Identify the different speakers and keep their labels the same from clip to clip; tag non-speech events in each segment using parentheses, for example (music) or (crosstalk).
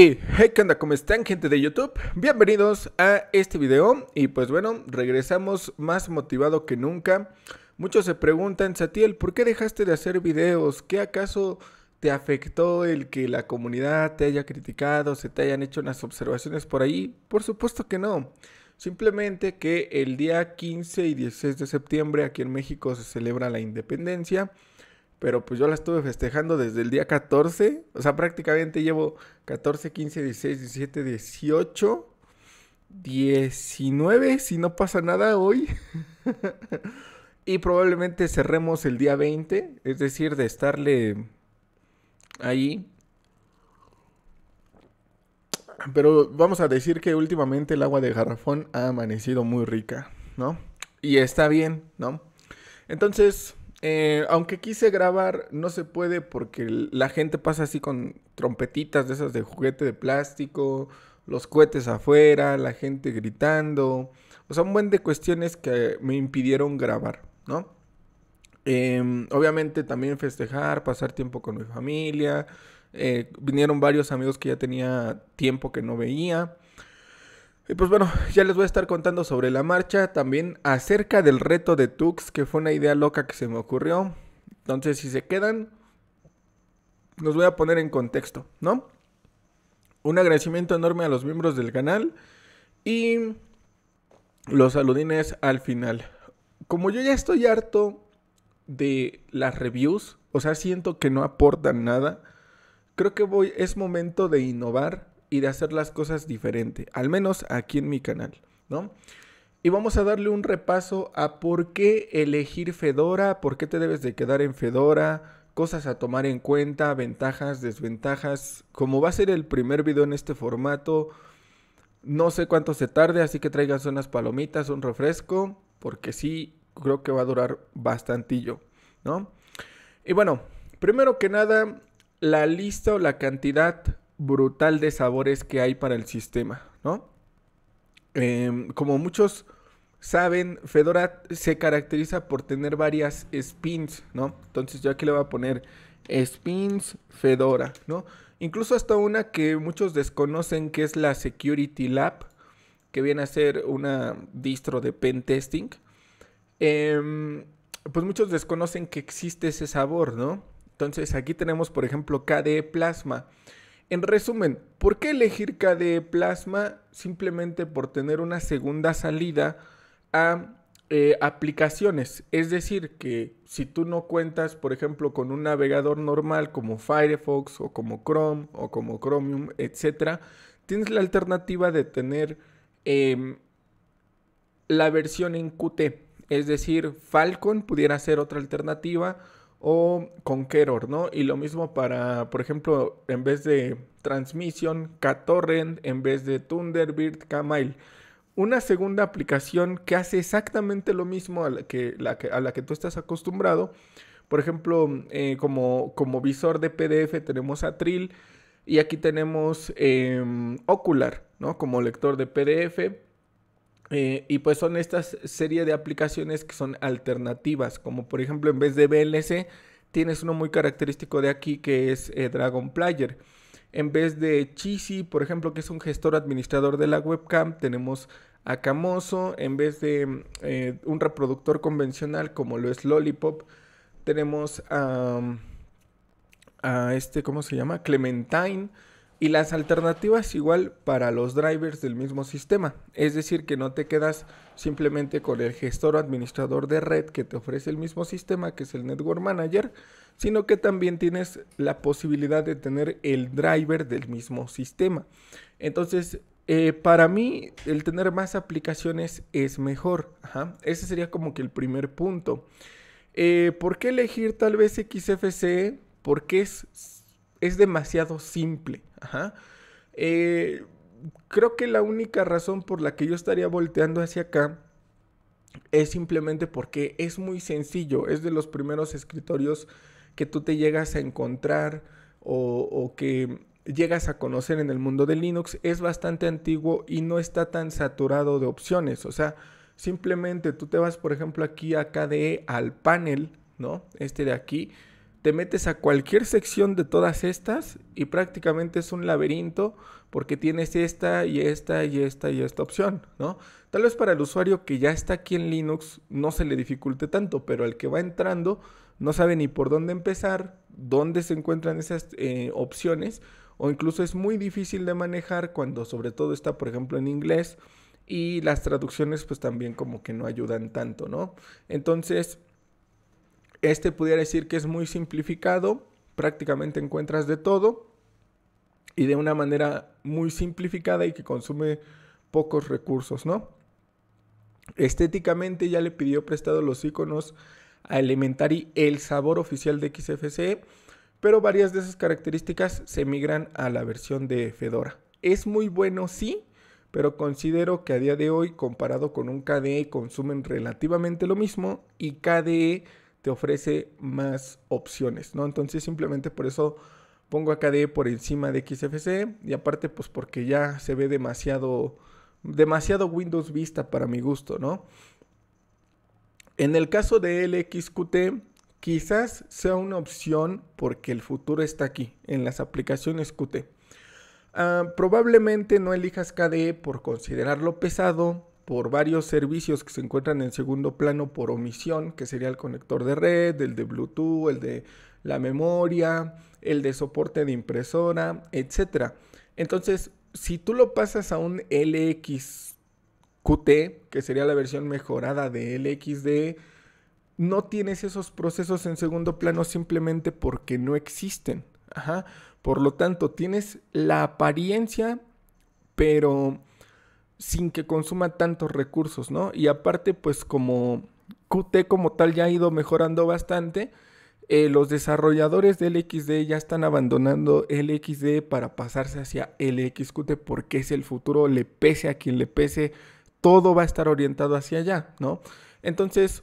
Speaker 1: hey, ¿Cómo están gente de YouTube? Bienvenidos a este video y pues bueno, regresamos más motivado que nunca. Muchos se preguntan, Satiel, ¿por qué dejaste de hacer videos? ¿Qué acaso te afectó el que la comunidad te haya criticado, se te hayan hecho unas observaciones por ahí? Por supuesto que no. Simplemente que el día 15 y 16 de septiembre aquí en México se celebra la independencia pero pues yo la estuve festejando desde el día 14, o sea, prácticamente llevo 14, 15, 16, 17, 18, 19, si no pasa nada hoy. (laughs) y probablemente cerremos el día 20, es decir, de estarle ahí. Pero vamos a decir que últimamente el agua de garrafón ha amanecido muy rica, ¿no? Y está bien, ¿no? Entonces, eh, aunque quise grabar, no se puede porque la gente pasa así con trompetitas de esas de juguete de plástico, los cohetes afuera, la gente gritando. O sea, un buen de cuestiones que me impidieron grabar, ¿no? Em, obviamente también festejar, pasar tiempo con mi familia. Eh, vinieron varios amigos que ya tenía tiempo que no veía. Y pues bueno, ya les voy a estar contando sobre la marcha, también acerca del reto de Tux, que fue una idea loca que se me ocurrió. Entonces, si se quedan, los voy a poner en contexto, ¿no? Un agradecimiento enorme a los miembros del canal y los saludines al final. Como yo ya estoy harto de las reviews, o sea, siento que no aportan nada, creo que voy, es momento de innovar y de hacer las cosas diferente, al menos aquí en mi canal, ¿no? Y vamos a darle un repaso a por qué elegir Fedora, por qué te debes de quedar en Fedora, cosas a tomar en cuenta, ventajas, desventajas. Como va a ser el primer video en este formato, no sé cuánto se tarde, así que traigas unas palomitas, un refresco, porque sí, creo que va a durar bastantillo, ¿no? Y bueno, primero que nada, la lista o la cantidad brutal de sabores que hay para el sistema, ¿no? Em, como muchos saben, Fedora se caracteriza por tener varias spins, ¿no? Entonces yo aquí le voy a poner spins Fedora, ¿no? Incluso hasta una que muchos desconocen que es la Security Lab, que viene a ser una distro de pen testing. Em, pues muchos desconocen que existe ese sabor, ¿no? Entonces aquí tenemos, por ejemplo, KDE Plasma. En resumen, ¿por qué elegir KDE Plasma? Simplemente por tener una segunda salida a eh, aplicaciones. Es decir, que si tú no cuentas, por ejemplo, con un navegador normal como Firefox o como Chrome o como Chromium, etc., tienes la alternativa de tener em, la versión en Qt. Es decir, Falcon pudiera ser otra alternativa o Conqueror, ¿no? Y lo mismo para, por ejemplo, en vez de Transmission, KTorrent, en vez de Thunderbird, Kmail. Una segunda aplicación que hace exactamente lo mismo a la que, a la que tú estás acostumbrado. Por ejemplo, eh, como, como visor de PDF tenemos Atril y aquí tenemos em, Ocular, ¿no? Como lector de PDF. Eh, y pues son estas serie de aplicaciones que son alternativas, como por ejemplo en vez de VLC tienes uno muy característico de aquí que es eh, Dragon Player. En vez de Chisi, por ejemplo, que es un gestor administrador de la webcam, tenemos a Camoso En vez de eh, un reproductor convencional como lo es Lollipop, tenemos a, a este, ¿cómo se llama? Clementine. Y las alternativas igual para los drivers del mismo sistema. Es decir, que no te quedas simplemente con el gestor o administrador de red que te ofrece el mismo sistema, que es el Network Manager, sino que también tienes la posibilidad de tener el driver del mismo sistema. Entonces, eh, para mí, el tener más aplicaciones es mejor. Ajá. Ese sería como que el primer punto. Eh, ¿Por qué elegir tal vez XFCE? Porque es es demasiado simple. Eh, creo que la única razón por la que yo estaría volteando hacia acá es simplemente porque es muy sencillo, es de los primeros escritorios que tú te llegas a encontrar o, que llegas a conocer en el mundo de Linux, es bastante antiguo y no está tan saturado de opciones. O sea, simplemente tú te vas, por ejemplo, aquí a KDE al panel, ¿no? Este de aquí te metes a cualquier sección de todas estas y prácticamente es un laberinto porque tienes esta y esta y esta y esta opción, ¿no? Tal vez para el usuario que ya está aquí en Linux no se le dificulte tanto, pero al que va entrando no sabe ni por dónde empezar, dónde se encuentran esas eh, opciones o incluso es muy difícil de manejar cuando sobre todo está, por ejemplo, en inglés y las traducciones pues también como que no ayudan tanto, ¿no? Entonces este pudiera decir que es muy simplificado, prácticamente encuentras de todo y de una manera muy simplificada y que consume pocos recursos, ¿no? Estéticamente ya le pidió prestado los iconos a Elementary el sabor oficial de XFCE, pero varias de esas características se migran a la versión de Fedora. Es muy bueno, sí, pero considero que a día de hoy, comparado con un KDE, consumen relativamente lo mismo y KDE te ofrece más opciones, ¿no? Entonces simplemente por eso pongo a KDE por encima de XFC y aparte pues porque ya se ve demasiado, demasiado Windows Vista para mi gusto, ¿no? En el caso de LXQT, quizás sea una opción porque el futuro está aquí, en las aplicaciones Qt. Ah, probablemente no elijas KDE por considerarlo pesado, por varios servicios que se encuentran en segundo plano por omisión, que sería el conector de red, el de Bluetooth, el de la memoria, el de soporte de impresora, etc. Entonces, si tú lo pasas a un LXQT, que sería la versión mejorada de LXD no tienes esos procesos en segundo plano simplemente porque no existen. Por lo tanto, tienes la apariencia, pero sin que consuma tantos recursos, ¿no? Y aparte, pues como Qt como tal ya ha ido mejorando bastante, eh, los desarrolladores del XD ya están abandonando el XD para pasarse hacia el porque es el futuro, le pese a quien le pese, todo va a estar orientado hacia allá, ¿no? Entonces,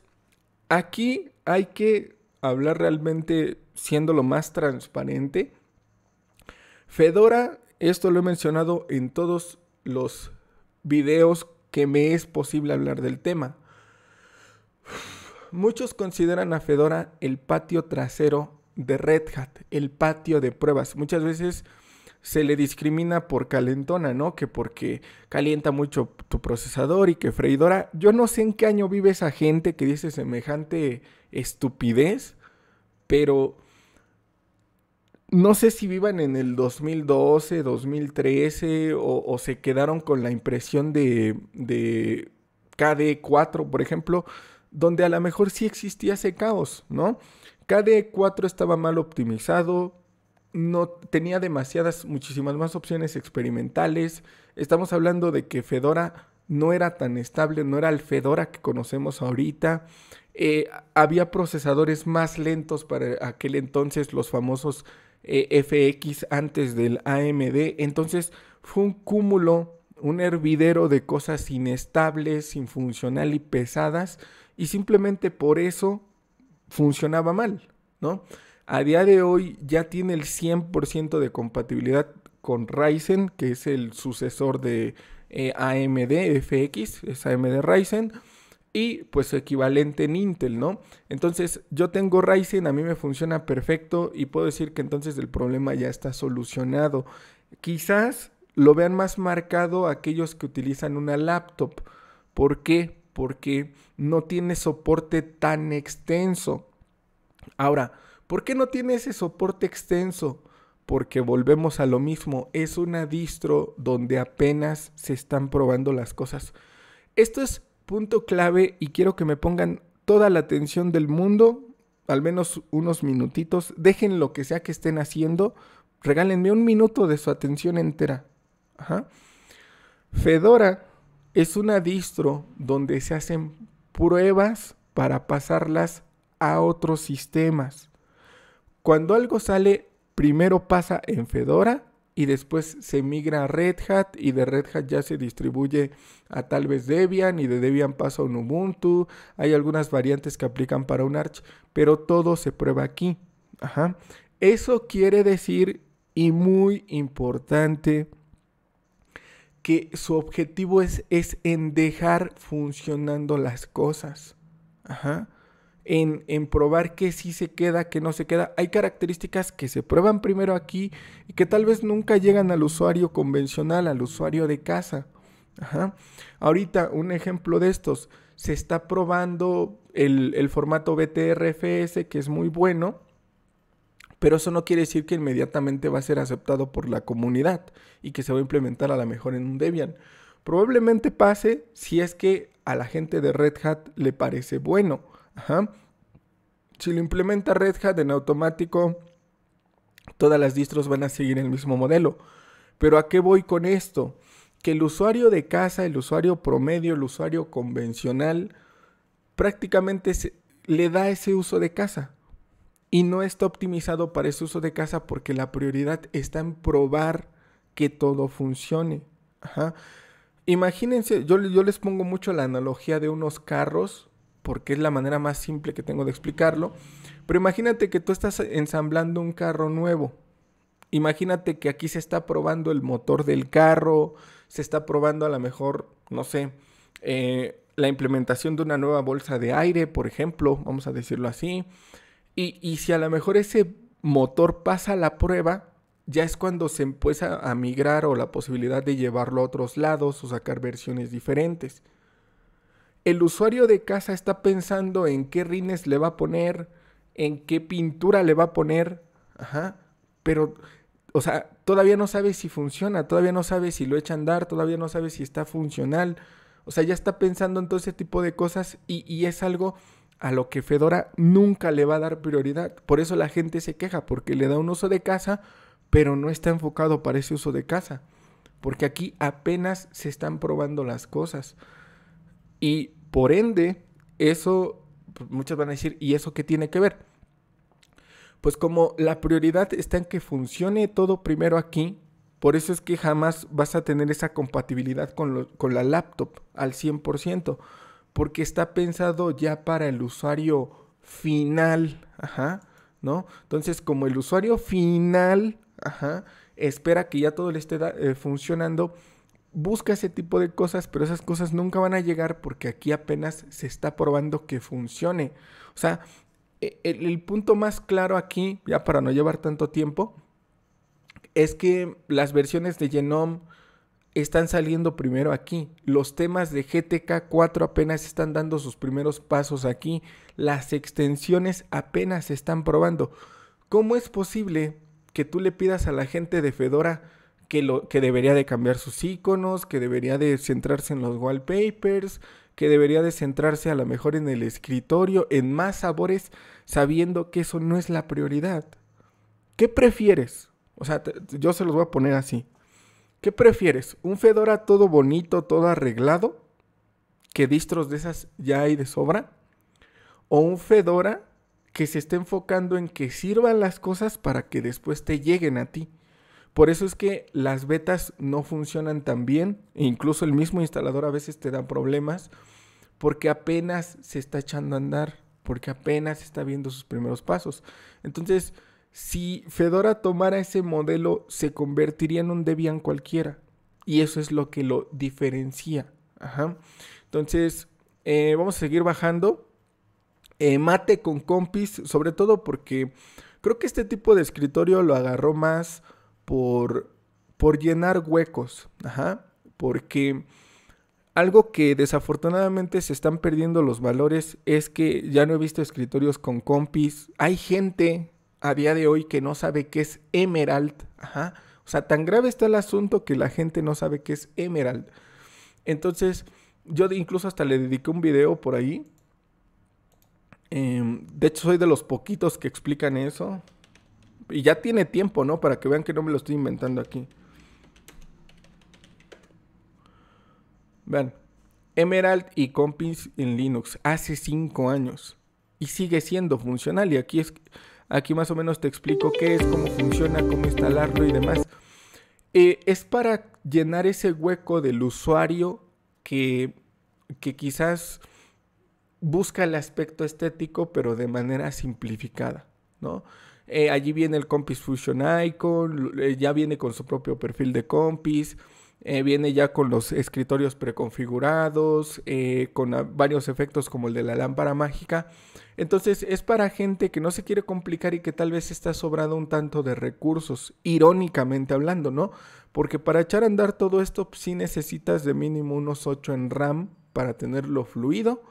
Speaker 1: aquí hay que hablar realmente siendo lo más transparente. Fedora, esto lo he mencionado en todos los videos que me es posible hablar del tema. Muchos consideran a Fedora el patio trasero de Red Hat, el patio de pruebas. Muchas veces se le discrimina por calentona, ¿no? Que porque calienta mucho tu procesador y que freidora. Yo no sé en qué año vive esa gente que dice semejante estupidez, pero no sé si vivan en el 2012, 2013 o, se quedaron con la impresión de, de 4 por ejemplo, donde a lo mejor sí existía ese caos, no KDE KD4 estaba mal optimizado, no tenía demasiadas, muchísimas más opciones experimentales. Estamos hablando de que Fedora no era tan estable, no era el Fedora que conocemos ahorita. Eh, había procesadores más lentos para aquel entonces, los famosos eh, FX antes del AMD. Entonces fue un cúmulo, un hervidero de cosas inestables, funcional y pesadas. Y simplemente por eso funcionaba mal, ¿no? A día de hoy ya tiene el 100% de compatibilidad con Ryzen, que es el sucesor de eh, AMD FX, es AMD Ryzen y pues su equivalente en Intel, ¿no? Entonces yo tengo Ryzen, a mí me funciona perfecto y puedo decir que entonces el problema ya está solucionado. Quizás lo vean más marcado aquellos que utilizan una laptop. ¿Por qué? Porque no tiene soporte tan extenso. Ahora, ¿por qué no tiene ese soporte extenso? Porque volvemos a lo mismo, es una distro donde apenas se están probando las cosas. Esto es punto clave y quiero que me pongan toda la atención del mundo, al menos unos minutitos, dejen lo que sea que estén haciendo, regálenme un minuto de su atención entera. Fedora es una distro donde se hacen pruebas para pasarlas a otros sistemas. Cuando algo sale, primero pasa en Fedora y después se migra a Red Hat y de Red Hat ya se distribuye a tal vez Debian y de Debian pasa a un Ubuntu. Hay algunas variantes que aplican para un Arch, pero todo se prueba aquí. Ajá. Eso quiere decir, y muy importante, que su objetivo es, es en dejar funcionando las cosas. Ajá en, probar que sí se queda, que no se queda. Hay características que se prueban primero aquí y que tal vez nunca llegan al usuario convencional, al usuario de casa. Ahorita un ejemplo de estos, se está probando el, el formato BTRFS que es muy bueno, pero eso no quiere decir que inmediatamente va a ser aceptado por la comunidad y que se va a implementar a lo mejor en un Debian. Probablemente pase si es que a la gente de Red Hat le parece bueno si lo implementa Red Hat en automático, todas las distros van a seguir el mismo modelo. Pero ¿a qué voy con esto? Que el usuario de casa, el usuario promedio, el usuario convencional, prácticamente se, le da ese uso de casa. Y no está optimizado para ese uso de casa porque la prioridad está en probar que todo funcione. Imagínense, yo, yo les pongo mucho la analogía de unos carros porque es la manera más simple que tengo de explicarlo. Pero imagínate que tú estás ensamblando un carro nuevo. Imagínate que aquí se está probando el motor del carro, se está probando a lo mejor, no sé, eh, la implementación de una nueva bolsa de aire, por ejemplo, vamos a decirlo así. Y, y si a lo mejor ese motor pasa la prueba, ya es cuando se empieza a migrar o la posibilidad de llevarlo a otros lados o sacar versiones diferentes el usuario de casa está pensando en qué rines le va a poner, en qué pintura le va a poner, ajá, pero, o sea, todavía no sabe si funciona, todavía no sabe si lo echa a andar, todavía no sabe si está funcional, o sea, ya está pensando en todo ese tipo de cosas y, y es algo a lo que Fedora nunca le va a dar prioridad. Por eso la gente se queja, porque le da un uso de casa, pero no está enfocado para ese uso de casa. Porque aquí apenas se están probando las cosas. Y por ende, eso, pues, muchas van a decir, ¿y eso qué tiene que ver? Pues como la prioridad está en que funcione todo primero aquí, por eso es que jamás vas a tener esa compatibilidad con, la laptop al 100%, porque está pensado ya para el usuario final, ajá, ¿no? Entonces, como el usuario final, ajá, espera que ya todo le esté eh, funcionando, busca ese tipo de cosas, pero esas cosas nunca van a llegar porque aquí apenas se está probando que funcione. O sea, e, e, el, punto más claro aquí, ya para no llevar tanto tiempo, es que las versiones de Genome están saliendo primero aquí. Los temas de GTK4 apenas están dando sus primeros pasos aquí. Las extensiones apenas se están probando. ¿Cómo es posible que tú le pidas a la gente de Fedora que, lo, que debería de cambiar sus iconos, que debería de centrarse en los wallpapers, que debería de centrarse a lo mejor en el escritorio, en más sabores, sabiendo que eso no es la prioridad. ¿Qué prefieres? O sea, yo se los voy a poner así. ¿Qué prefieres? ¿Un Fedora todo bonito, todo arreglado? Que distros de esas ya hay de sobra. O un Fedora que se esté enfocando en que sirvan las cosas para que después te lleguen a ti. Por eso es que las betas no funcionan tan bien, e incluso el mismo instalador a veces te da problemas, porque apenas se está echando a andar, porque apenas está viendo sus primeros pasos. Entonces, si Fedora tomara ese modelo, se convertiría en un Debian cualquiera, y eso es lo que lo diferencia. Entonces, eh, vamos a seguir bajando. Eh, mate con compis, sobre todo porque creo que este tipo de escritorio lo agarró más por, por llenar huecos, Ajá. porque algo que desafortunadamente se están perdiendo los valores es que ya no he visto escritorios con compis, hay gente a día de hoy que no sabe qué es Emerald, Ajá. o sea, tan grave está el asunto que la gente no sabe qué es Emerald. Entonces, yo incluso hasta le dediqué un video por ahí. Em, de hecho, soy de los poquitos que explican eso. Y ya tiene tiempo, ¿no? Para que vean que no me lo estoy inventando aquí. Vean. Emerald y Compis en Linux hace cinco años. Y sigue siendo funcional. Y aquí es. Aquí más o menos te explico qué es, cómo funciona, cómo instalarlo y demás. Eh, es para llenar ese hueco del usuario que, que quizás busca el aspecto estético, pero de manera simplificada, ¿no? Eh, allí viene el Compis Fusion Icon, eh, ya viene con su propio perfil de Compis, eh, viene ya con los escritorios preconfigurados, con varios efectos como el de la lámpara mágica. Entonces es para gente que no se quiere complicar y que tal vez está sobrado un tanto de recursos, irónicamente hablando, ¿no? Porque para echar a andar todo esto pues, sí necesitas de mínimo unos 8 en RAM para tenerlo fluido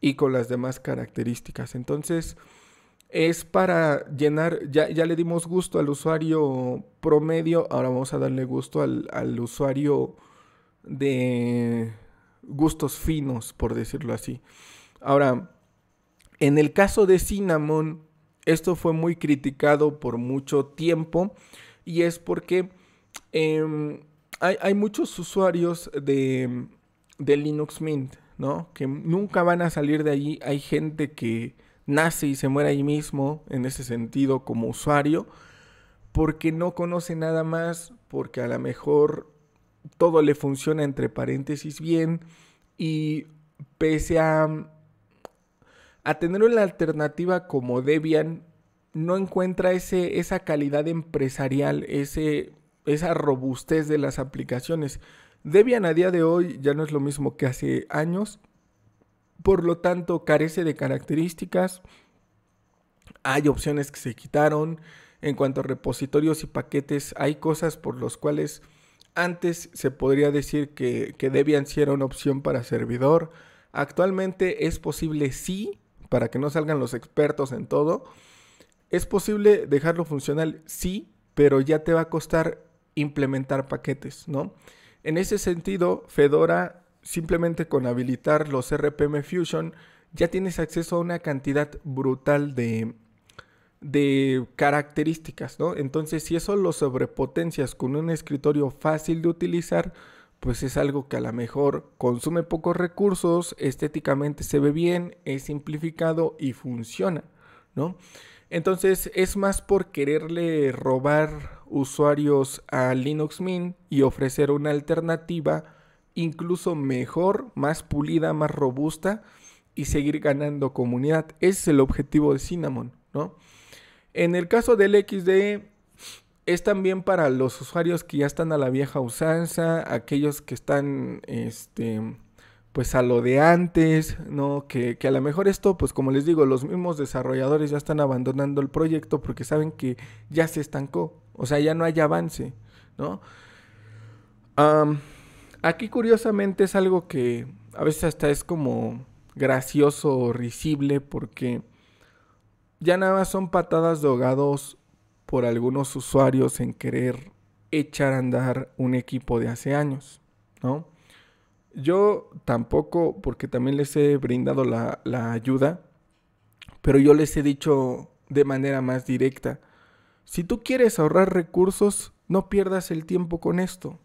Speaker 1: y con las demás características. Entonces es para llenar, ya, le dimos gusto al usuario promedio, ahora vamos a darle gusto al, usuario de gustos finos, por decirlo así. Ahora, en el caso de Cinnamon, esto fue muy criticado por mucho tiempo y es porque em, hay, muchos usuarios de, de Linux Mint, ¿no? Que nunca van a salir de allí. Hay gente que nace y se muere ahí mismo en ese sentido como usuario, porque no conoce nada más, porque a lo mejor todo le funciona entre paréntesis bien y pese a, a tener una alternativa como Debian, no encuentra ese, esa calidad empresarial, ese, esa robustez de las aplicaciones. Debian a día de hoy ya no es lo mismo que hace años, por lo tanto carece de características. Hay opciones que se quitaron. En cuanto a repositorios y paquetes, hay cosas por las cuales antes se podría decir que, que Debian una opción para servidor. Actualmente es posible sí, para que no salgan los expertos en todo. Es posible dejarlo funcional sí, pero ya te va a costar implementar paquetes, ¿no? En ese sentido, Fedora simplemente con habilitar los RPM Fusion ya tienes acceso a una cantidad brutal de, características, ¿no? Entonces, si eso lo sobrepotencias con un escritorio fácil de utilizar, pues es algo que a lo mejor consume pocos recursos, estéticamente se ve bien, es simplificado y funciona, ¿no? Entonces es más por quererle robar usuarios a Linux Mint y ofrecer una alternativa incluso mejor, más pulida, más robusta y seguir ganando comunidad. Ese es el objetivo de Cinnamon, ¿no? En el caso del XDE, es también para los usuarios que ya están a la vieja usanza, aquellos que están, este, pues a lo de antes, ¿no? Que, a lo mejor esto, pues como les digo, los mismos desarrolladores ya están abandonando el proyecto porque saben que ya se estancó, o sea, ya no hay avance, ¿no? Aquí curiosamente es algo que a veces hasta es como gracioso o risible porque ya nada más son patadas de ahogados por algunos usuarios en querer echar a andar un equipo de hace años, ¿no? Yo tampoco, porque también les he brindado la, la ayuda, pero yo les he dicho de manera más directa, si tú quieres ahorrar recursos, no pierdas el tiempo con esto.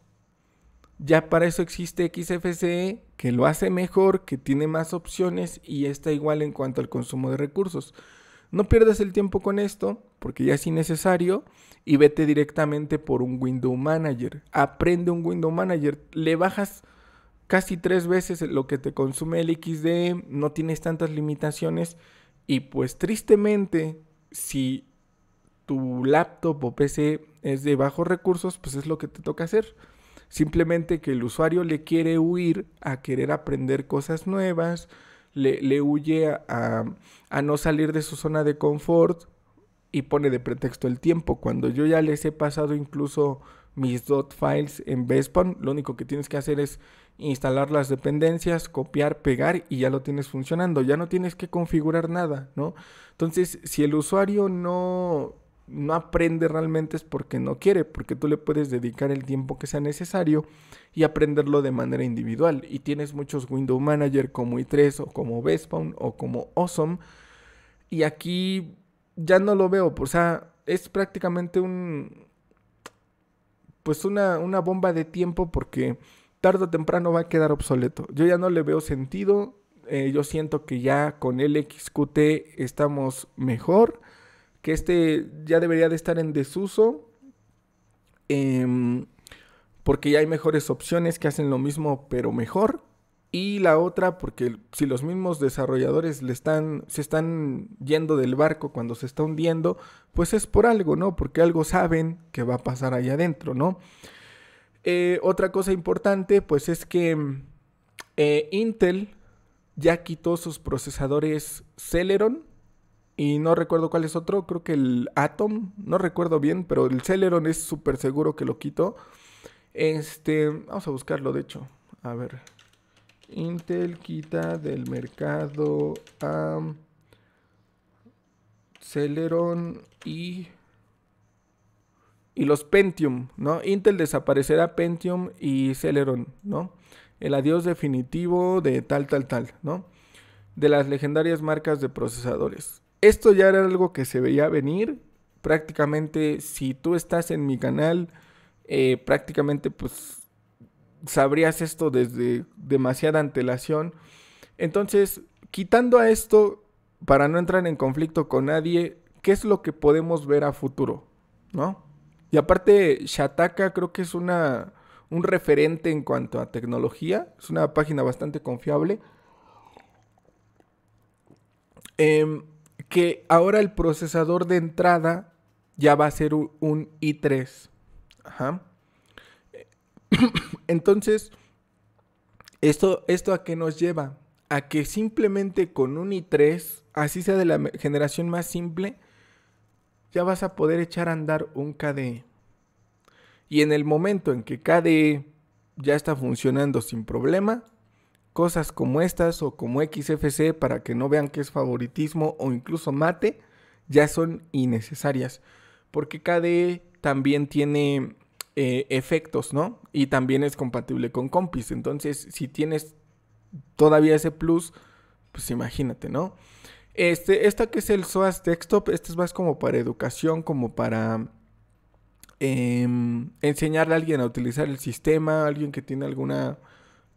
Speaker 1: Ya para eso existe XFCE, que lo hace mejor, que tiene más opciones y está igual en cuanto al consumo de recursos. No pierdas el tiempo con esto, porque ya es innecesario, y vete directamente por un Window Manager. Aprende un Window Manager, le bajas casi tres veces lo que te consume el XDE, no tienes tantas limitaciones, y pues tristemente, si tu laptop o PC es de bajos recursos, pues es lo que te toca hacer. Simplemente que el usuario le quiere huir a querer aprender cosas nuevas, le, huye a, no salir de su zona de confort y pone de pretexto el tiempo. Cuando yo ya les he pasado incluso mis dot files en Vespon, lo único que tienes que hacer es instalar las dependencias, copiar, pegar y ya lo tienes funcionando, ya no tienes que configurar nada, ¿no? Entonces, si el usuario no no aprende realmente es porque no quiere, porque tú le puedes dedicar el tiempo que sea necesario y aprenderlo de manera individual. Y tienes muchos Window Manager como i3 o como Vespawn o como Awesome. Y aquí ya no lo veo, o sea, es prácticamente un... Pues una, bomba de tiempo porque tarde o temprano va a quedar obsoleto. Yo ya no le veo sentido. Eh, yo siento que ya con LXQT estamos mejor que este ya debería de estar en desuso, em, porque ya hay mejores opciones que hacen lo mismo pero mejor. Y la otra, porque si los mismos desarrolladores le están, se están yendo del barco cuando se está hundiendo, pues es por algo, ¿no? Porque algo saben que va a pasar ahí adentro, ¿no? Eh, otra cosa importante, pues es que eh, Intel ya quitó sus procesadores Celeron y no recuerdo cuál es otro, creo que el Atom, no recuerdo bien, pero el Celeron es súper seguro que lo quito. Este, vamos a buscarlo de hecho. A ver. Intel quita del mercado a Celeron y y los Pentium, ¿no? Intel desaparecerá Pentium y Celeron, ¿no? El adiós definitivo de tal tal tal, ¿no? De las legendarias marcas de procesadores. Esto ya era algo que se veía venir. Prácticamente, si tú estás en mi canal, eh, prácticamente pues sabrías esto desde demasiada antelación. Entonces, quitando a esto, para no entrar en conflicto con nadie, ¿qué es lo que podemos ver a futuro? ¿No? Y aparte, Shataka creo que es una, un referente en cuanto a tecnología. Es una página bastante confiable. Eh, que ahora el procesador de entrada ya va a ser un, i3. Ajá. (coughs) Entonces, esto, ¿esto a qué nos lleva? A que simplemente con un i3, así sea de la generación más simple, ya vas a poder echar a andar un KDE. Y en el momento en que KDE ya está funcionando sin problema, cosas como estas o como XFC para que no vean que es favoritismo o incluso mate, ya son innecesarias. Porque KDE también tiene eh, efectos, ¿no? Y también es compatible con compis. Entonces, si tienes todavía ese plus, pues imagínate, ¿no? Este, esta que es el SOAS Desktop, este es más como para educación, como para em, enseñarle a alguien a utilizar el sistema, alguien que tiene alguna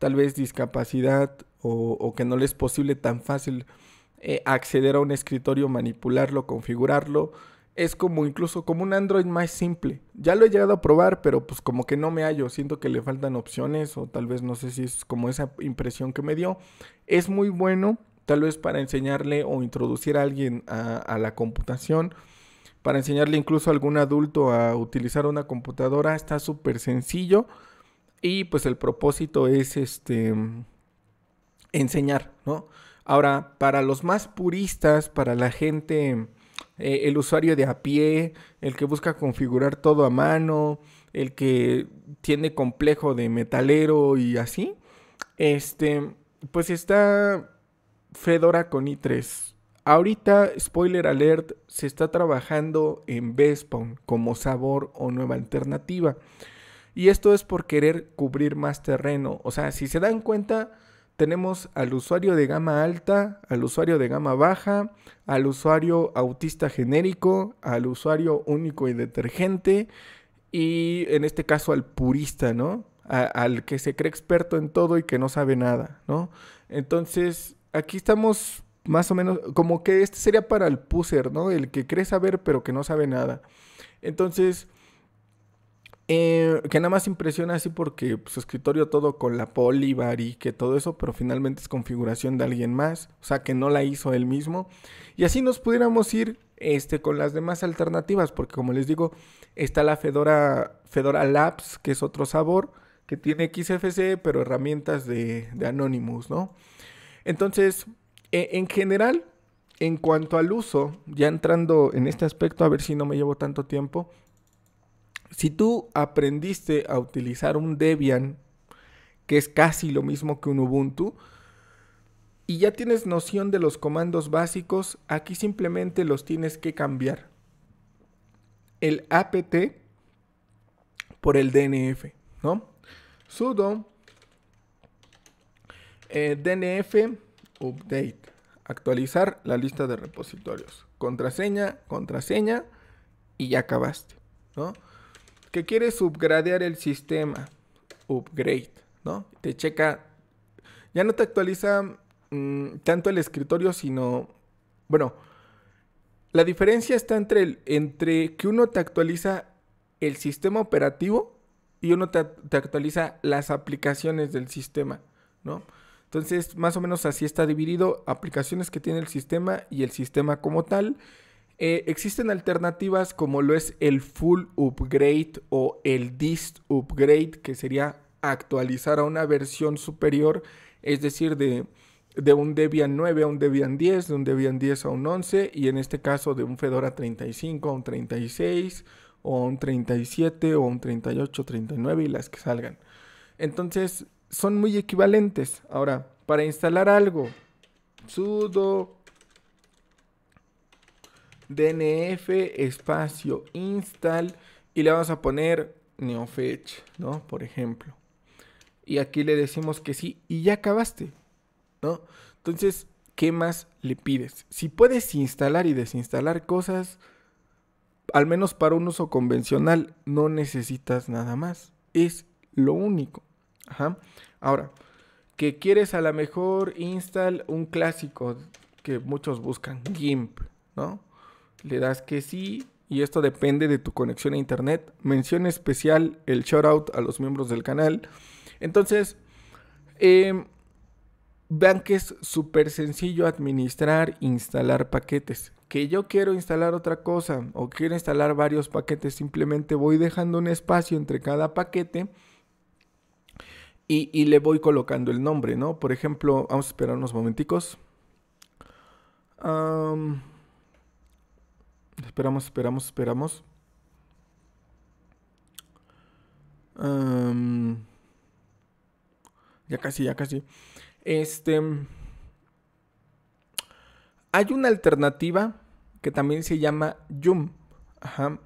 Speaker 1: tal vez discapacidad o, que no le es posible tan fácil eh, acceder a un escritorio, manipularlo, configurarlo. Es como incluso como un Android más simple. Ya lo he llegado a probar, pero pues como que no me hallo. Siento que le faltan opciones o tal vez no sé si es como esa impresión que me dio. Es muy bueno tal vez para enseñarle o introducir a alguien a, a, la computación, para enseñarle incluso a algún adulto a utilizar una computadora, está súper sencillo. Y pues el propósito es este enseñar, ¿no? Ahora, para los más puristas, para la gente, eh, el usuario de a pie, el que busca configurar todo a mano, el que tiene complejo de metalero y así, este, pues está Fedora con i3. Ahorita, spoiler alert, se está trabajando en Vespawn como sabor o nueva alternativa. Y esto es por querer cubrir más terreno. O sea, si se dan cuenta, tenemos al usuario de gama alta, al usuario de gama baja, al usuario autista genérico, al usuario único y detergente y en este caso al purista, ¿no? al que se cree experto en todo y que no sabe nada, ¿no? Entonces, aquí estamos más o menos como que este sería para el puser, ¿no? El que cree saber pero que no sabe nada. Entonces, eh, que nada más impresiona así porque pues, su escritorio todo con la Polybar y que todo eso, pero finalmente es configuración de alguien más, o sea que no la hizo él mismo. Y así nos pudiéramos ir este, con las demás alternativas, porque como les digo, está la Fedora, Fedora Labs, que es otro sabor, que tiene XFCE, pero herramientas de, de Anonymous, ¿no? Entonces, e, en general, en cuanto al uso, ya entrando en este aspecto, a ver si no me llevo tanto tiempo, si tú aprendiste a utilizar un Debian, que es casi lo mismo que un Ubuntu, y ya tienes noción de los comandos básicos, aquí simplemente los tienes que cambiar. El apt por el DNF, ¿no? sudo eh, dnf update, actualizar la lista de repositorios, contraseña, contraseña y ya acabaste, ¿no? que quieres subgradear el sistema, upgrade, ¿no? Te checa, ya no te actualiza mm, tanto el escritorio, sino, bueno, la diferencia está entre, el, entre que uno te actualiza el sistema operativo y uno te, te, actualiza las aplicaciones del sistema, ¿no? Entonces, más o menos así está dividido, aplicaciones que tiene el sistema y el sistema como tal. Eh, existen alternativas como lo es el full upgrade o el dist upgrade, que sería actualizar a una versión superior, es decir, de, un Debian 9 a un Debian 10, de un Debian 10 a un 11 y en este caso de un Fedora 35 a un 36 o un 37 o un 38, 39 y las que salgan. Entonces son muy equivalentes. Ahora, para instalar algo, sudo DNF espacio install y le vamos a poner neofetch, ¿no? Por ejemplo. Y aquí le decimos que sí y ya acabaste, ¿no? Entonces, ¿qué más le pides? Si puedes instalar y desinstalar cosas, al menos para un uso convencional, no necesitas nada más. Es lo único. Ajá. Ahora, que quieres a lo mejor install un clásico que muchos buscan, GIMP, ¿no? le das que sí y esto depende de tu conexión a internet. Mención especial, el shout out a los miembros del canal. Entonces, em, vean que es súper sencillo administrar, instalar paquetes. Que yo quiero instalar otra cosa o quiero instalar varios paquetes, simplemente voy dejando un espacio entre cada paquete. Y, le voy colocando el nombre, ¿no? Por ejemplo, vamos a esperar unos momenticos. Esperamos, esperamos, esperamos. ya casi, ya casi. Este. Hay una alternativa que también se llama Yum. Ajá.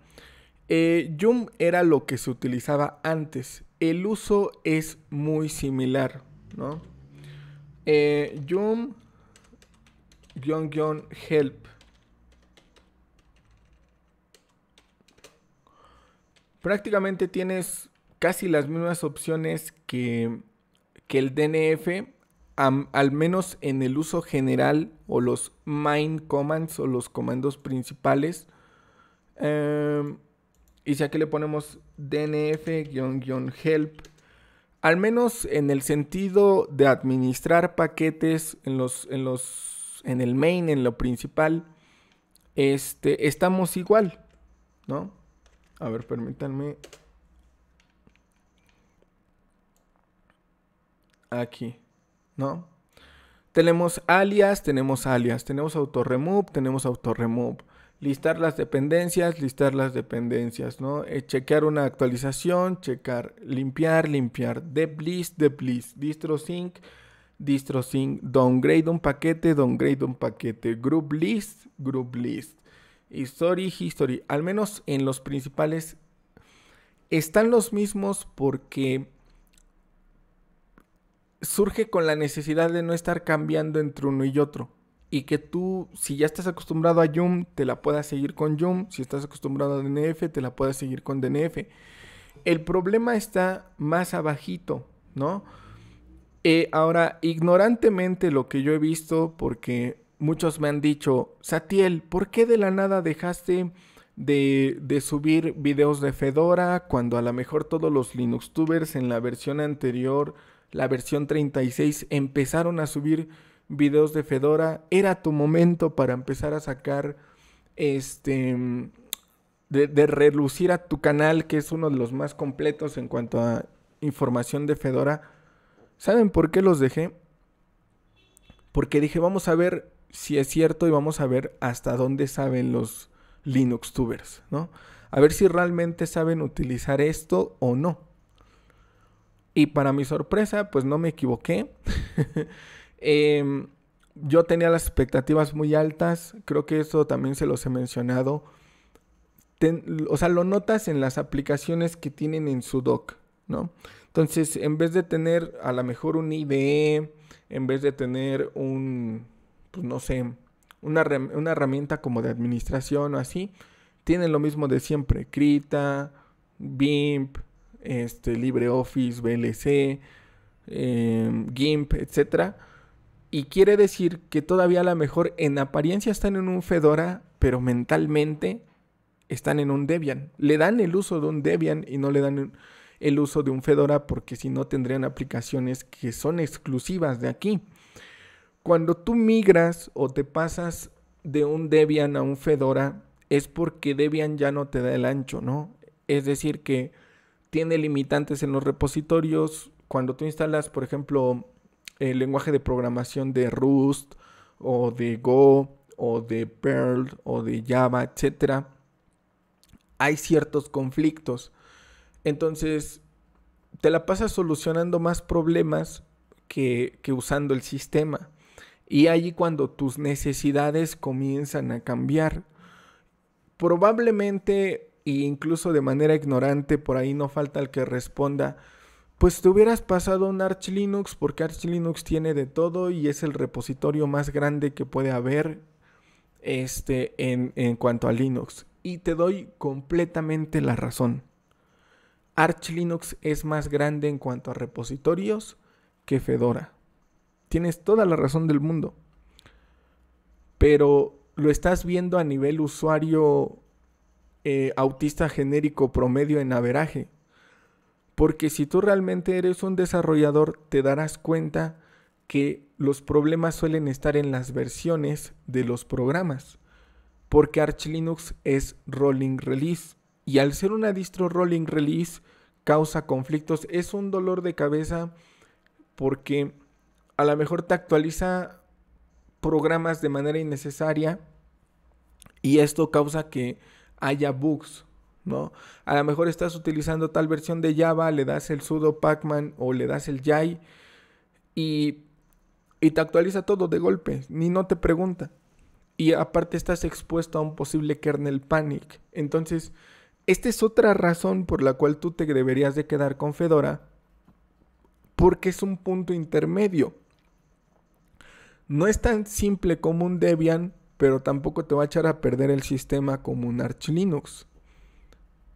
Speaker 1: Eh, era lo que se utilizaba antes. El uso es muy similar, ¿no? Eh, Yum, help. prácticamente tienes casi las mismas opciones que, el DNF, al menos en el uso general o los main commands o los comandos principales. Em, y si aquí le ponemos DNF-help, al menos en el sentido de administrar paquetes en los, en los, en el main, en lo principal, este, estamos igual, ¿no? A ver, permítanme. Aquí, ¿no? Tenemos alias, tenemos alias, tenemos remove, tenemos remove. Listar las dependencias, listar las dependencias, ¿no? Eh, chequear una actualización, checar, limpiar, limpiar. Deplist, list. Distro sync, distro sync. Downgrade un paquete, downgrade un paquete. Group list, group list. History, History, al menos en los principales, están los mismos porque surge con la necesidad de no estar cambiando entre uno y otro. Y que tú, si ya estás acostumbrado a Yum, te la puedas seguir con Yum. Si estás acostumbrado a DNF, te la puedas seguir con DNF. El problema está más abajito, ¿no? Eh, ahora, ignorantemente lo que yo he visto, porque muchos me han dicho, Satiel, ¿por qué de la nada dejaste de, subir videos de Fedora cuando a lo mejor todos los linux tubers en la versión anterior, la versión 36, empezaron a subir videos de Fedora? Era tu momento para empezar a sacar este... De, de relucir a tu canal, que es uno de los más completos en cuanto a información de Fedora. ¿Saben por qué los dejé? Porque dije, vamos a ver si es cierto y vamos a ver hasta dónde saben los Linux tubers, ¿no? A ver si realmente saben utilizar esto o no. Y para mi sorpresa, pues no me equivoqué. (laughs) Em, yo tenía las expectativas muy altas, creo que eso también se los he mencionado. o sea, lo notas en las aplicaciones que tienen en su doc ¿no? Entonces, en vez de tener a lo mejor un IDE, en vez de tener un pues, no sé, una, una herramienta como de administración o así, tienen lo mismo de siempre, Krita, BIMP, este, LibreOffice, VLC, em, GIMP, etc. Y quiere decir que todavía a lo mejor en apariencia están en un Fedora, pero mentalmente están en un Debian. Le dan el uso de un Debian y no le dan el uso de un Fedora porque si no tendrían aplicaciones que son exclusivas de aquí. Cuando tú migras o te pasas de un Debian a un Fedora, es porque Debian ya no te da el ancho, ¿no? Es decir, que tiene limitantes en los repositorios. Cuando tú instalas, por ejemplo, el lenguaje de programación de Rust o de Go o de Perl o de Java, etcétera, hay ciertos conflictos. Entonces, te la pasas solucionando más problemas que, que usando el sistema. Y allí cuando tus necesidades comienzan a cambiar, probablemente e incluso de manera ignorante, por ahí no falta el que responda, pues te hubieras pasado un Arch Linux porque Arch Linux tiene de todo y es el repositorio más grande que puede haber este, en, en cuanto a Linux. Y te doy completamente la razón. Arch Linux es más grande en cuanto a repositorios que Fedora. Tienes toda la razón del mundo. Pero lo estás viendo a nivel usuario eh, autista genérico promedio en averaje. Porque si tú realmente eres un desarrollador, te darás cuenta que los problemas suelen estar en las versiones de los programas. Porque Arch Linux es rolling release. Y al ser una distro rolling release, causa conflictos. Es un dolor de cabeza porque a lo mejor te actualiza programas de manera innecesaria y esto causa que haya bugs, ¿no? A lo mejor estás utilizando tal versión de Java, le das el sudo pacman o le das el jai y, y te actualiza todo de golpe, ni no te pregunta. Y aparte estás expuesto a un posible kernel panic. Entonces, esta es otra razón por la cual tú te deberías de quedar con Fedora, porque es un punto intermedio. No es tan simple como un Debian, pero tampoco te va a echar a perder el sistema como un Arch Linux.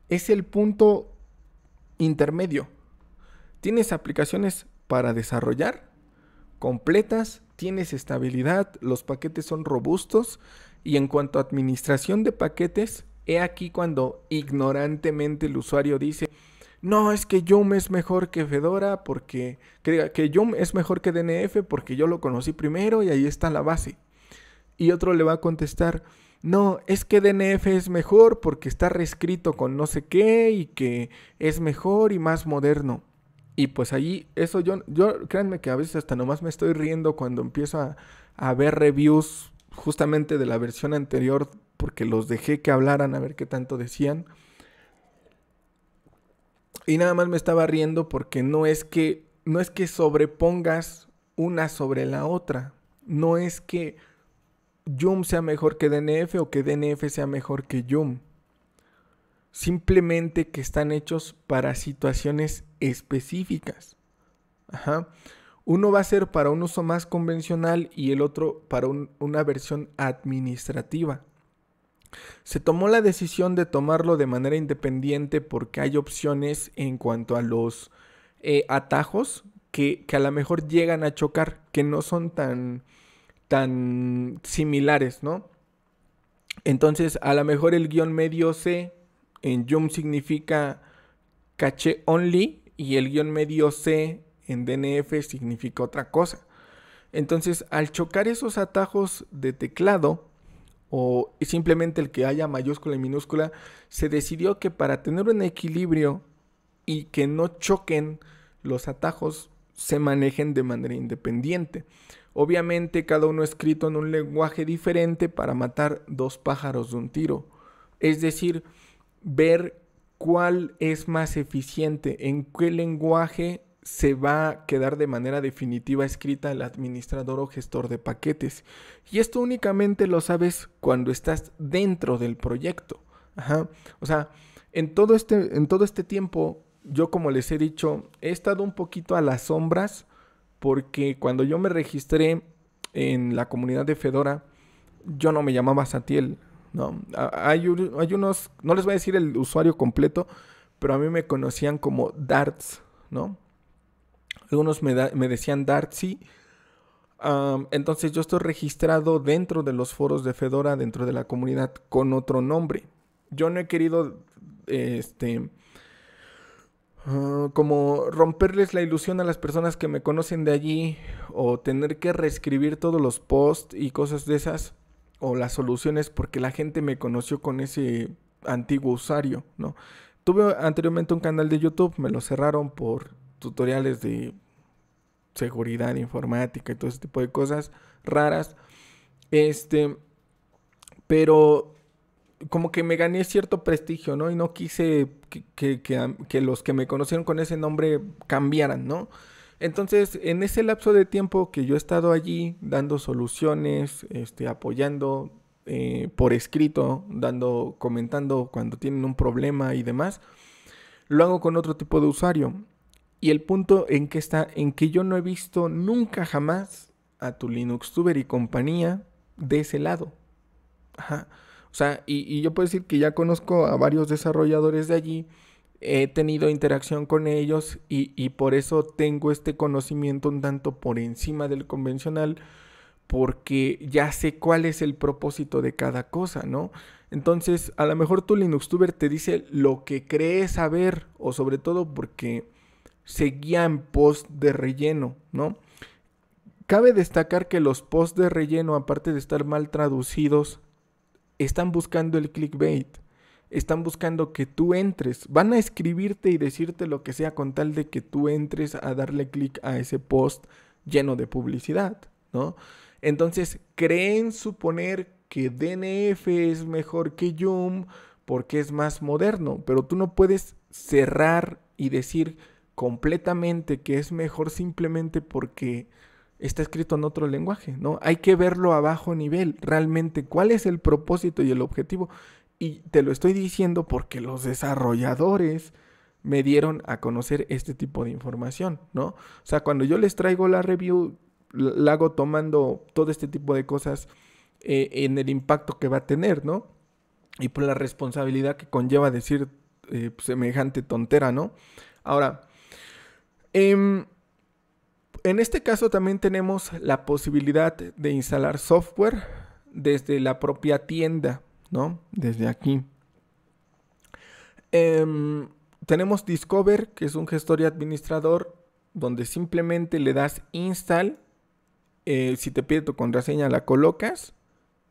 Speaker 1: Es el punto intermedio. Tienes aplicaciones para desarrollar, completas, tienes estabilidad, los paquetes son robustos y en cuanto a administración de paquetes, he aquí cuando ignorantemente el usuario dice, no, es que me es mejor que Fedora porque, que, que Yum es mejor que DNF porque yo lo conocí primero y ahí está la base. Y otro le va a contestar, no, es que DNF es mejor porque está reescrito con no sé qué y que es mejor y más moderno. Y pues ahí, eso yo, yo créanme que a veces hasta nomás me estoy riendo cuando empiezo a, a ver reviews justamente de la versión anterior porque los dejé que hablaran a ver qué tanto decían. Y nada más me estaba riendo porque no es que, no es que sobrepongas una sobre la otra. No es que Yum sea mejor que DNF o que DNF sea mejor que Yum. Simplemente que están hechos para situaciones específicas. Ajá. Uno va a ser para un uso más convencional y el otro para una versión administrativa. Se tomó la decisión de tomarlo de manera independiente porque hay opciones en cuanto a los eh, atajos que, a lo mejor llegan a chocar, que no son tan, tan similares, ¿no? Entonces, a lo mejor el guión medio C en Yum significa caché only y el guión medio C en DNF significa otra cosa. Entonces, al chocar esos atajos de teclado, o simplemente el que haya mayúscula y minúscula, se decidió que para tener un equilibrio y que no choquen los atajos, se manejen de manera independiente. Obviamente cada uno escrito en un lenguaje diferente para matar dos pájaros de un tiro. Es decir, ver cuál es más eficiente, en qué lenguaje se va a quedar de manera definitiva escrita el administrador o gestor de paquetes. Y esto únicamente lo sabes cuando estás dentro del proyecto. O sea, en todo, este, en todo este tiempo, yo como les he dicho, he estado un poquito a las sombras porque cuando yo me registré en la comunidad de Fedora, yo no me llamaba Satiel. No, hay, hay unos, no les voy a decir el usuario completo, pero a mí me conocían como Darts, ¿no? algunos me, decían Dartsy. entonces yo estoy registrado dentro de los foros de Fedora, dentro de la comunidad, con otro nombre. Yo no he querido, este, ah, como romperles la ilusión a las personas que me conocen de allí, o tener que reescribir todos los posts y cosas de esas, o las soluciones, porque la gente me conoció con ese antiguo usuario, ¿no? Tuve anteriormente un canal de YouTube, me lo cerraron por tutoriales de seguridad informática y todo ese tipo de cosas raras. Este, pero como que me gané cierto prestigio, ¿no? Y no quise que, los que me conocieron con ese nombre cambiaran, ¿no? Entonces, en ese lapso de tiempo que yo he estado allí dando soluciones, este, apoyando eh, por escrito, dando, comentando cuando tienen un problema y demás, lo hago con otro tipo de usuario. Y el punto en que está, en que yo no he visto nunca jamás a tu Linux Tuber y compañía de ese lado. Ajá. O sea, y, yo puedo decir que ya conozco a varios desarrolladores de allí, he tenido interacción con ellos y, por eso tengo este conocimiento un tanto por encima del convencional, porque ya sé cuál es el propósito de cada cosa, ¿no? Entonces, a lo mejor tu Linux Tuber te dice lo que crees saber, o sobre todo porque seguía en post de relleno, ¿no? Cabe destacar que los posts de relleno, aparte de estar mal traducidos, están buscando el clickbait, están buscando que tú entres, van a escribirte y decirte lo que sea con tal de que tú entres a darle clic a ese post lleno de publicidad, ¿no? Entonces, creen suponer que DNF es mejor que Zoom porque es más moderno, pero tú no puedes cerrar y decir completamente que es mejor simplemente porque está escrito en otro lenguaje, ¿no? Hay que verlo a bajo nivel, realmente cuál es el propósito y el objetivo. Y te lo estoy diciendo porque los desarrolladores me dieron a conocer este tipo de información, ¿no? O sea, cuando yo les traigo la review, la hago tomando todo este tipo de cosas eh, en el impacto que va a tener, ¿no? Y por la responsabilidad que conlleva decir eh, pues, semejante tontera, ¿no? Ahora, Em, en este caso también tenemos la posibilidad de instalar software desde la propia tienda, ¿no? Desde aquí. Em, tenemos Discover, que es un gestor y administrador, donde simplemente le das install. Eh, si te pide tu contraseña, la colocas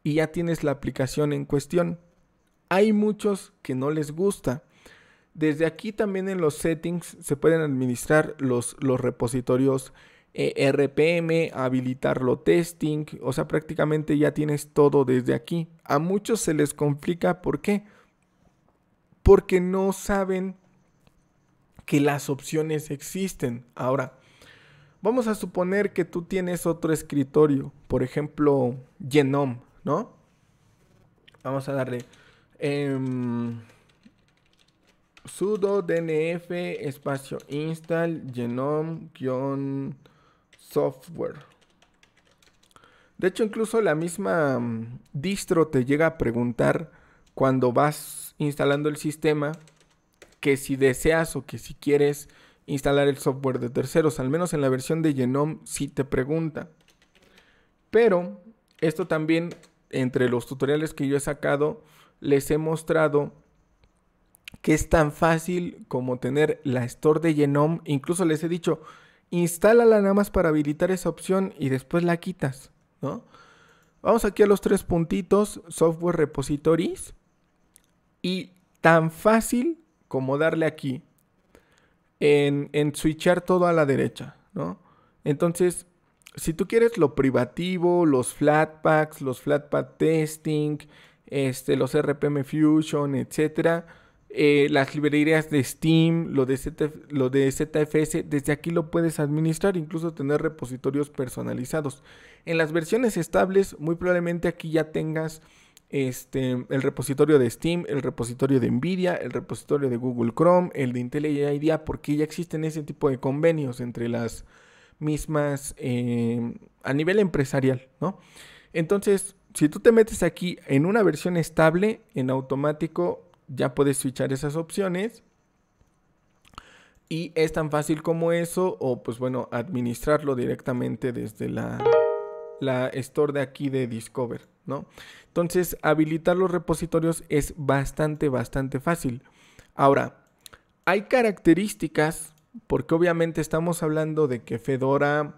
Speaker 1: y ya tienes la aplicación en cuestión. Hay muchos que no les gusta desde aquí también en los settings se pueden administrar los, repositorios eh, RPM, habilitarlo testing, o sea, prácticamente ya tienes todo desde aquí. A muchos se les complica, ¿por qué? Porque no saben que las opciones existen. Ahora, vamos a suponer que tú tienes otro escritorio, por ejemplo, Genome, ¿no? Vamos a darle... Em, sudo dnf espacio install genome-software. De hecho, incluso la misma mm, distro te llega a preguntar cuando vas instalando el sistema que si deseas o que si quieres instalar el software de terceros, al menos en la versión de Genome si te pregunta. Pero esto también entre los tutoriales que yo he sacado les he mostrado que es tan fácil como tener la store de Genome. Incluso les he dicho, instálala nada más para habilitar esa opción y después la quitas, ¿no? Vamos aquí a los tres puntitos, software repositories. Y tan fácil como darle aquí en, en switchar todo a la derecha, ¿no? Entonces, si tú quieres lo privativo, los flatpacks, los flatpak testing, este, los RPM Fusion, etcétera, eh, las librerías de Steam, lo de, lo ZFS, desde aquí lo puedes administrar, incluso tener repositorios personalizados. En las versiones estables, muy probablemente aquí ya tengas este, el repositorio de Steam, el repositorio de Nvidia, el repositorio de Google Chrome, el de Intel y IDEA, porque ya existen ese tipo de convenios entre las mismas em, a nivel empresarial, ¿no? Entonces, si tú te metes aquí en una versión estable, en automático ya puedes fichar esas opciones. Y es tan fácil como eso, o pues bueno, administrarlo directamente desde la, la store de aquí de Discover, ¿no? Entonces, habilitar los repositorios es bastante, bastante fácil. Ahora, hay características, porque obviamente estamos hablando de que Fedora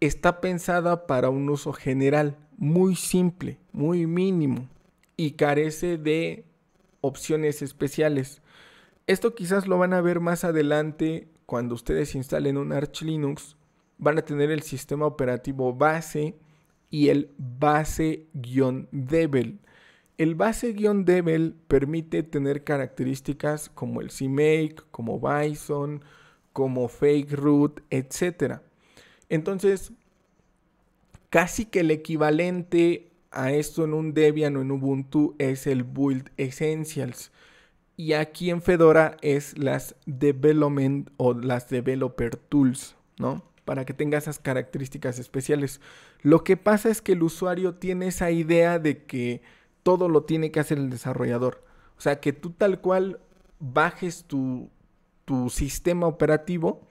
Speaker 1: está pensada para un uso general, muy simple, muy mínimo, y carece de opciones especiales. Esto quizás lo van a ver más adelante cuando ustedes instalen un Arch Linux. Van a tener el sistema operativo base y el base devil El base devil permite tener características como el CMake, como Bison, como fake root, etcétera Entonces, casi que el equivalente a esto en un Debian o en Ubuntu es el Build Essentials. Y aquí en Fedora es las Development o las Developer Tools, ¿no? Para que tenga esas características especiales. Lo que pasa es que el usuario tiene esa idea de que todo lo tiene que hacer el desarrollador. O sea, que tú tal cual bajes tu, tu sistema operativo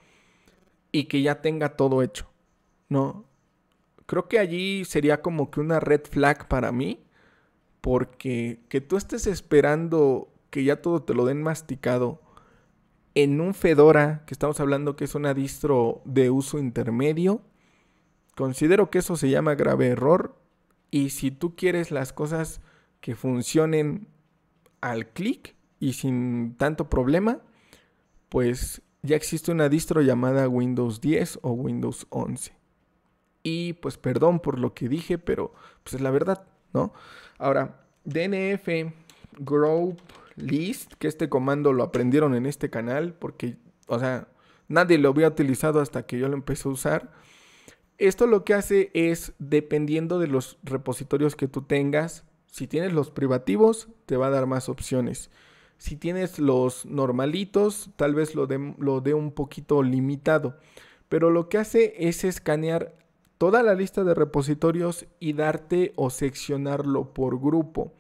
Speaker 1: y que ya tenga todo hecho, ¿no? Creo que allí sería como que una red flag para mí, porque que tú estés esperando que ya todo te lo den masticado en un Fedora, que estamos hablando que es una distro de uso intermedio, considero que eso se llama grave error y si tú quieres las cosas que funcionen al clic y sin tanto problema, pues ya existe una distro llamada Windows 10 o Windows 11. Y pues perdón por lo que dije, pero pues es la verdad, ¿no? Ahora, DNF Group List, que este comando lo aprendieron en este canal, porque, o sea, nadie lo había utilizado hasta que yo lo empecé a usar. Esto lo que hace es, dependiendo de los repositorios que tú tengas, si tienes los privativos, te va a dar más opciones. Si tienes los normalitos, tal vez lo dé lo un poquito limitado. Pero lo que hace es escanear toda la lista de repositorios y darte o seccionarlo por grupo.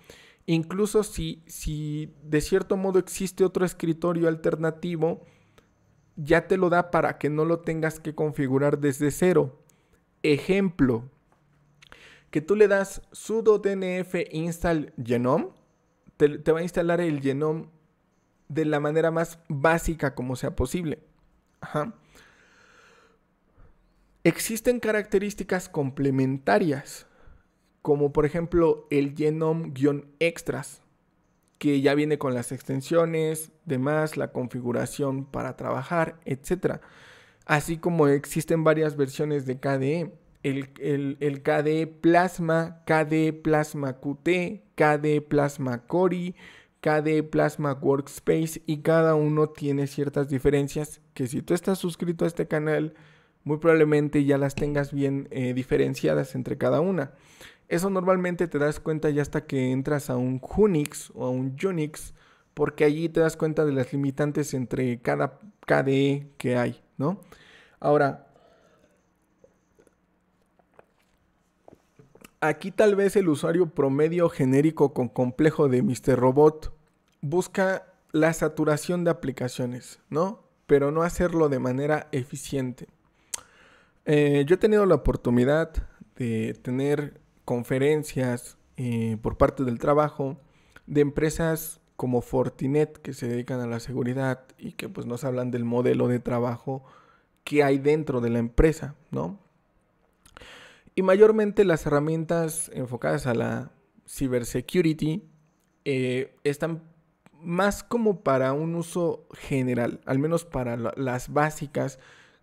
Speaker 1: Incluso si, si de cierto modo existe otro escritorio alternativo, ya te lo da para que no lo tengas que configurar desde cero. Ejemplo, que tú le das sudo dnf install genome, te, te, va a instalar el genome de la manera más básica como sea posible. Ajá. Existen características complementarias, como por ejemplo el genome-extras, que ya viene con las extensiones, demás, la configuración para trabajar, etc. Así como existen varias versiones de KDE. El, el, el KDE Plasma, KDE Plasma QT, KDE Plasma Cori, KDE Plasma Workspace y cada uno tiene ciertas diferencias que si tú estás suscrito a este canal muy probablemente ya las tengas bien eh, diferenciadas entre cada una. Eso normalmente te das cuenta ya hasta que entras a un Unix o a un Unix, porque allí te das cuenta de las limitantes entre cada KDE que hay, ¿no? Ahora, aquí tal vez el usuario promedio genérico con complejo de Mr. Robot busca la saturación de aplicaciones, ¿no? Pero no hacerlo de manera eficiente. Eh, yo he tenido la oportunidad de tener conferencias eh, por parte del trabajo de empresas como Fortinet que se dedican a la seguridad y que pues, nos hablan del modelo de trabajo que hay dentro de la empresa, ¿no? Y mayormente las herramientas enfocadas a la cybersecurity eh, están más como para un uso general, al menos para las básicas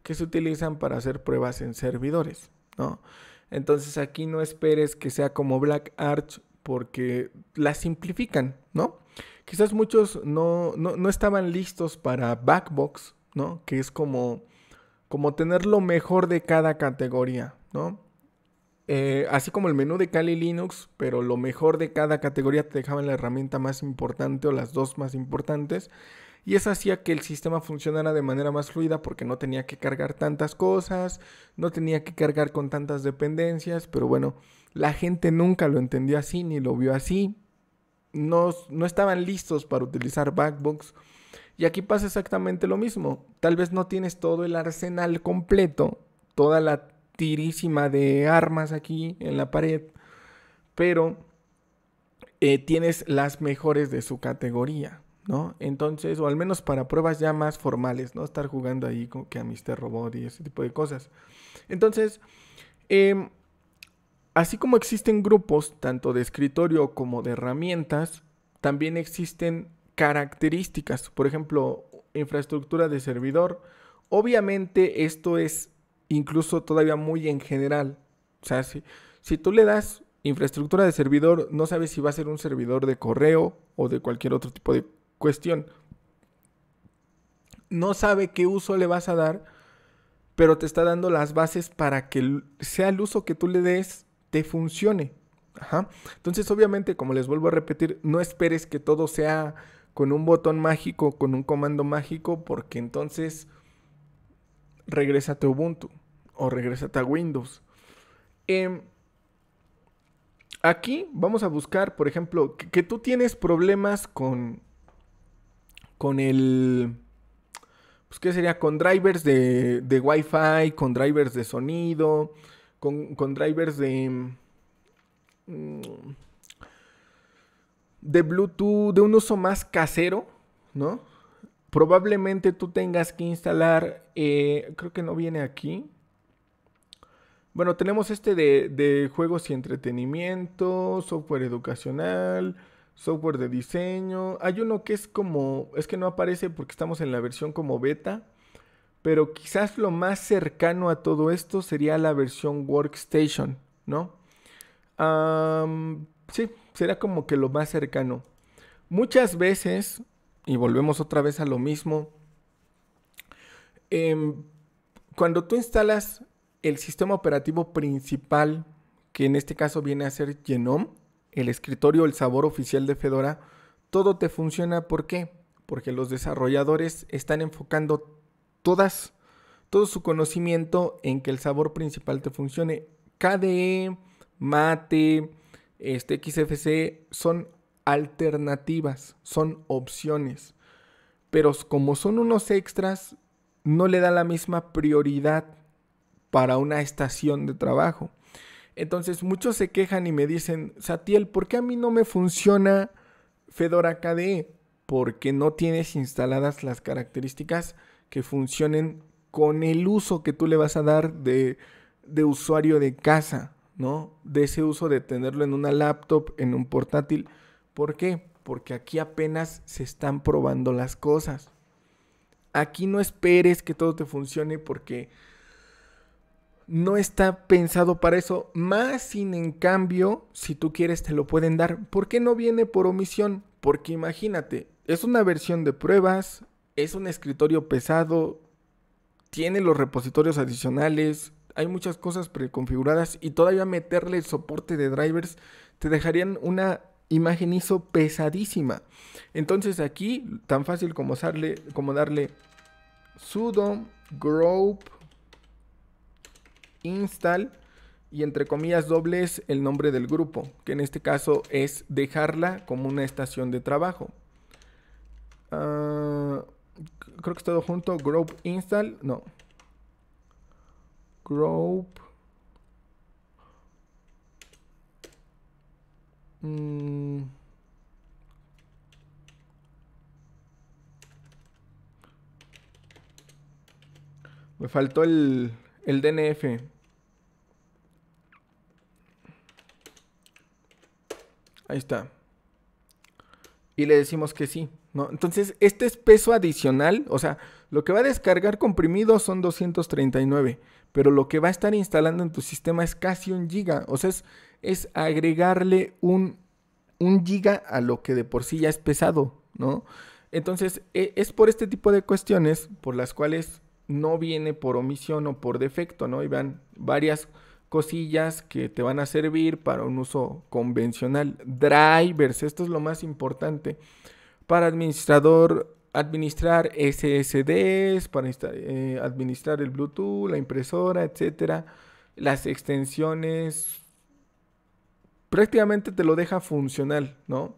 Speaker 1: que se utilizan para hacer pruebas en servidores, ¿no? Entonces aquí no esperes que sea como Black Arch porque la simplifican, ¿no? Quizás muchos no, estaban listos para Backbox, ¿no? Que es como, como tener lo mejor de cada categoría, ¿no? Eh, así como el menú de Kali Linux, pero lo mejor de cada categoría te dejaban la herramienta más importante o las dos más importantes y eso hacía que el sistema funcionara de manera más fluida porque no tenía que cargar tantas cosas, no tenía que cargar con tantas dependencias, pero bueno, la gente nunca lo entendió así ni lo vio así, no, no estaban listos para utilizar Backbox. Y aquí pasa exactamente lo mismo. Tal vez no tienes todo el arsenal completo, toda la tirísima de armas aquí en la pared, pero eh, tienes las mejores de su categoría. ¿no? Entonces, o al menos para pruebas ya más formales, ¿no? Estar jugando ahí con que a Mr. Robot y ese tipo de cosas. Entonces, em, así como existen grupos, tanto de escritorio como de herramientas, también existen características, por ejemplo, infraestructura de servidor. Obviamente esto es incluso todavía muy en general. O sea, si tú le das infraestructura de servidor, no sabes si va a ser un servidor de correo o de cualquier otro tipo de Cuestión. No sabe qué uso le vas a dar, pero te está dando las bases para que sea el uso que tú le des, te funcione. Entonces, obviamente, como les vuelvo a repetir, no esperes que todo sea con un botón mágico, con un comando mágico, porque entonces regrésate a Ubuntu o regrésate a Windows. Em, aquí vamos a buscar, por ejemplo, que, tú tienes problemas con con el... Pues, ¿Qué sería? Con drivers de, de Wi-Fi, con drivers de sonido, con, con drivers de... Mm, de Bluetooth, de un uso más casero, ¿no? Probablemente tú tengas que instalar, eh, creo que no viene aquí, bueno, tenemos este de, juegos y entretenimiento, software educacional, software de diseño. Hay uno que es como, es que no aparece porque estamos en la versión como beta, pero quizás lo más cercano a todo esto sería la versión Workstation, ¿no? sí, será como que lo más cercano. Muchas veces, y volvemos otra vez a lo mismo, em, cuando tú instalas el sistema operativo principal, que en este caso viene a ser Genome, el escritorio, el sabor oficial de Fedora, todo te funciona. ¿Por qué? Porque los desarrolladores están enfocando todas, todo su conocimiento en que el sabor principal te funcione. KDE, Mate, este, XFCE son alternativas, son opciones. Pero como son unos extras, no le da la misma prioridad para una estación de trabajo. Entonces muchos se quejan y me dicen, Satiel, ¿por qué a mí no me funciona Fedora KDE? Porque no tienes instaladas las características que funcionen con el uso que tú le vas a dar de, de usuario de casa, ¿no? De ese uso de tenerlo en una laptop, en un portátil. ¿Por qué? Porque aquí apenas se están probando las cosas. Aquí no esperes que todo te funcione porque no está pensado para eso. Más sin en cambio, si tú quieres, te lo pueden dar. ¿Por qué no viene por omisión? Porque imagínate, es una versión de pruebas, es un escritorio pesado, tiene los repositorios adicionales, hay muchas cosas preconfiguradas y todavía meterle el soporte de drivers te dejarían una imagen ISO pesadísima. Entonces aquí, tan fácil como, darle, como darle sudo grope install y entre comillas dobles el nombre del grupo, que en este caso es dejarla como una estación de trabajo. Ah, creo que está todo junto, group install, no. Grope. Mm, me faltó el, el DNF. Ahí está. Y le decimos que sí, ¿no? Entonces, este es peso adicional, o sea, lo que va a descargar comprimido son 239, pero lo que va a estar instalando en tu sistema es casi un giga, o sea, es, agregarle un, un giga a lo que de por sí ya es pesado, ¿no? Entonces, e, es por este tipo de cuestiones por las cuales no viene por omisión o por defecto, ¿no? Y van varias cosillas que te van a servir para un uso convencional. Drivers, esto es lo más importante. Para administrador, administrar SSDs, para eh, administrar el Bluetooth, la impresora, etcétera, las extensiones. Prácticamente te lo deja funcional, ¿no?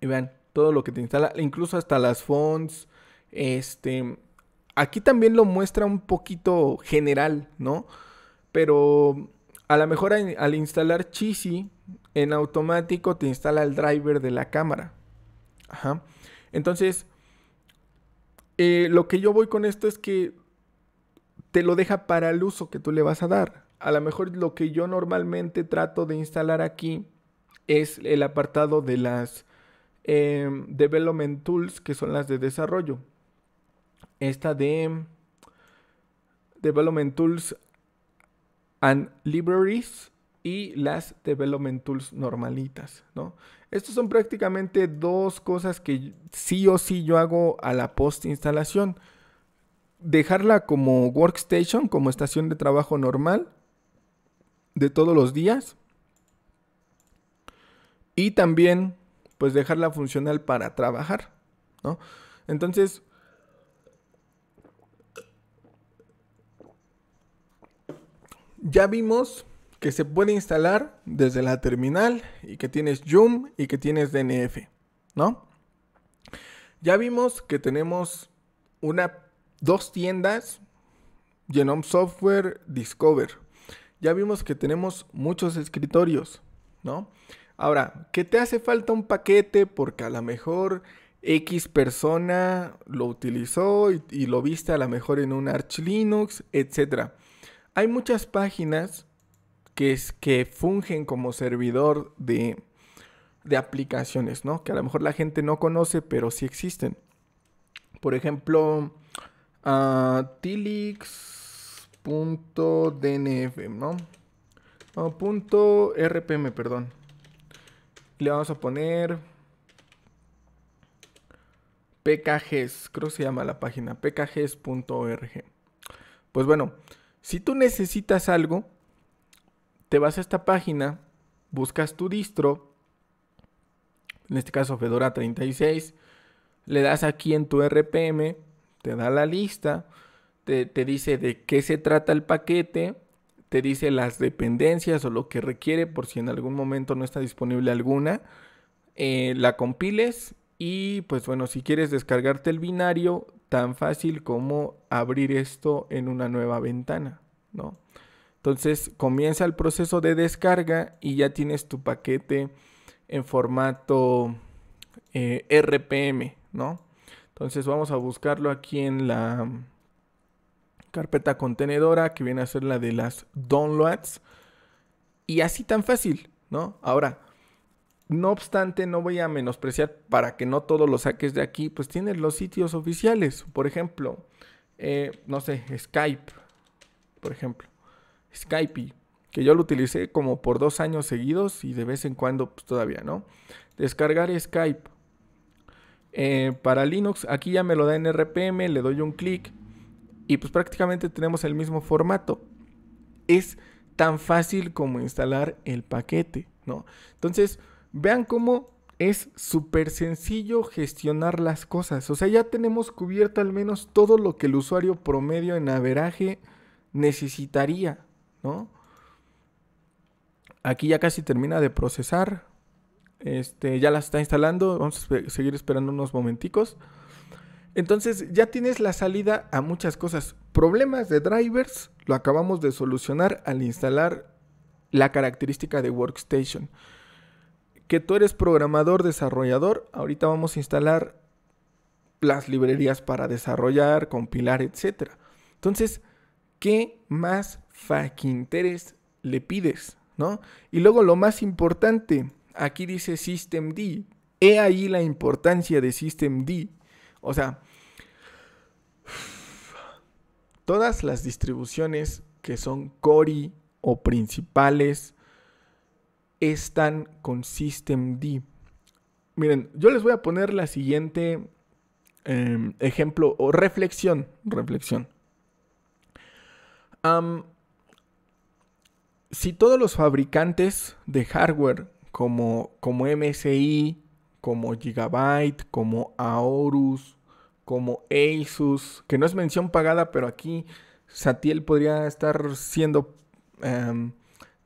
Speaker 1: Y vean, todo lo que te instala, incluso hasta las fonts. Este. Aquí también lo muestra un poquito general, ¿no? Pero a lo mejor al instalar Chisi, en automático te instala el driver de la cámara. Ajá. Entonces, eh, lo que yo voy con esto es que te lo deja para el uso que tú le vas a dar. A lo mejor lo que yo normalmente trato de instalar aquí es el apartado de las em, Development Tools, que son las de desarrollo. Esta de em, Development Tools and Libraries y las Development Tools normalitas, ¿no? Estos son prácticamente dos cosas que sí o sí yo hago a la post instalación. Dejarla como workstation, como estación de trabajo normal de todos los días. Y también pues dejarla funcional para trabajar, ¿no? Entonces, Ya vimos que se puede instalar desde la terminal y que tienes Joom y que tienes DNF, ¿no? Ya vimos que tenemos una, dos tiendas, Genome Software, Discover. Ya vimos que tenemos muchos escritorios, ¿no? Ahora, que te hace falta un paquete porque a lo mejor X persona lo utilizó y, y lo viste a lo mejor en un Arch Linux, etcétera. Hay muchas páginas que, que fungen como servidor de, aplicaciones, ¿no? Que a lo mejor la gente no conoce, pero sí existen. Por ejemplo, ah, tilix.dnf, ¿no? No, RPM, perdón. Le vamos a poner PKGs, creo que se llama la página, pkgs.org. Pues bueno, si tú necesitas algo, te vas a esta página, buscas tu distro, en este caso Fedora 36, le das aquí en tu RPM, te da la lista, te, dice de qué se trata el paquete, te dice las dependencias o lo que requiere por si en algún momento no está disponible alguna, eh, la compiles y pues bueno, si quieres descargarte el binario, tan fácil como abrir esto en una nueva ventana, ¿no? Entonces comienza el proceso de descarga y ya tienes tu paquete en formato eh, RPM, ¿no? Entonces vamos a buscarlo aquí en la carpeta contenedora que viene a ser la de las downloads. Y así tan fácil, ¿no? Ahora, no obstante, no voy a menospreciar para que no todos los saques de aquí, pues tienes los sitios oficiales. Por ejemplo, eh, no sé, Skype, por ejemplo, Skype, que yo lo utilicé como por dos años seguidos y de vez en cuando pues, todavía, ¿no? Descargar Skype. Eh, para Linux, aquí ya me lo da en RPM, le doy un clic y pues prácticamente tenemos el mismo formato. Es tan fácil como instalar el paquete, ¿no? Entonces, Vean cómo es súper sencillo gestionar las cosas. O sea, ya tenemos cubierto al menos todo lo que el usuario promedio en averaje necesitaría, ¿no? Aquí ya casi termina de procesar. Este, ya la está instalando. Vamos a seguir esperando unos momenticos. Entonces ya tienes la salida a muchas cosas. Problemas de drivers lo acabamos de solucionar al instalar la característica de Workstation que tú eres programador, desarrollador, ahorita vamos a instalar las librerías para desarrollar, compilar, etc. Entonces, ¿qué más faquinteres le pides? ¿No? Y luego lo más importante, aquí dice systemd. He ahí la importancia de systemd. O sea, todas las distribuciones que son Cori o principales están tan Systemd. Miren, yo les voy a poner la siguiente em, ejemplo o reflexión. Reflexión. si todos los fabricantes de hardware como, como MSI, como Gigabyte, como Aorus, como Asus, que no es mención pagada, pero aquí Satiel podría estar siendo em,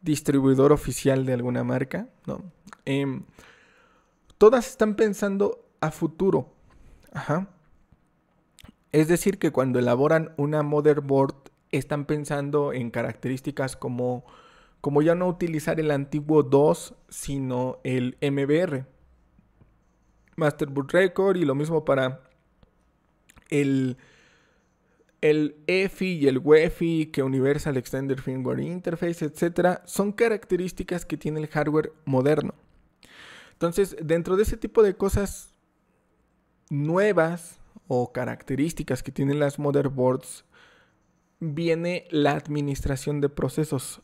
Speaker 1: distribuidor oficial de alguna marca, ¿no? Em, todas están pensando a futuro. Ajá. Es decir, que cuando elaboran una motherboard están pensando en características como, como ya no utilizar el antiguo 2, sino el MBR. Master Boot Record y lo mismo para el el EFI y el WEFI, que Universal Extender Firmware Interface, etc., son características que tiene el hardware moderno. Entonces, dentro de ese tipo de cosas nuevas o características que tienen las motherboards, viene la administración de procesos.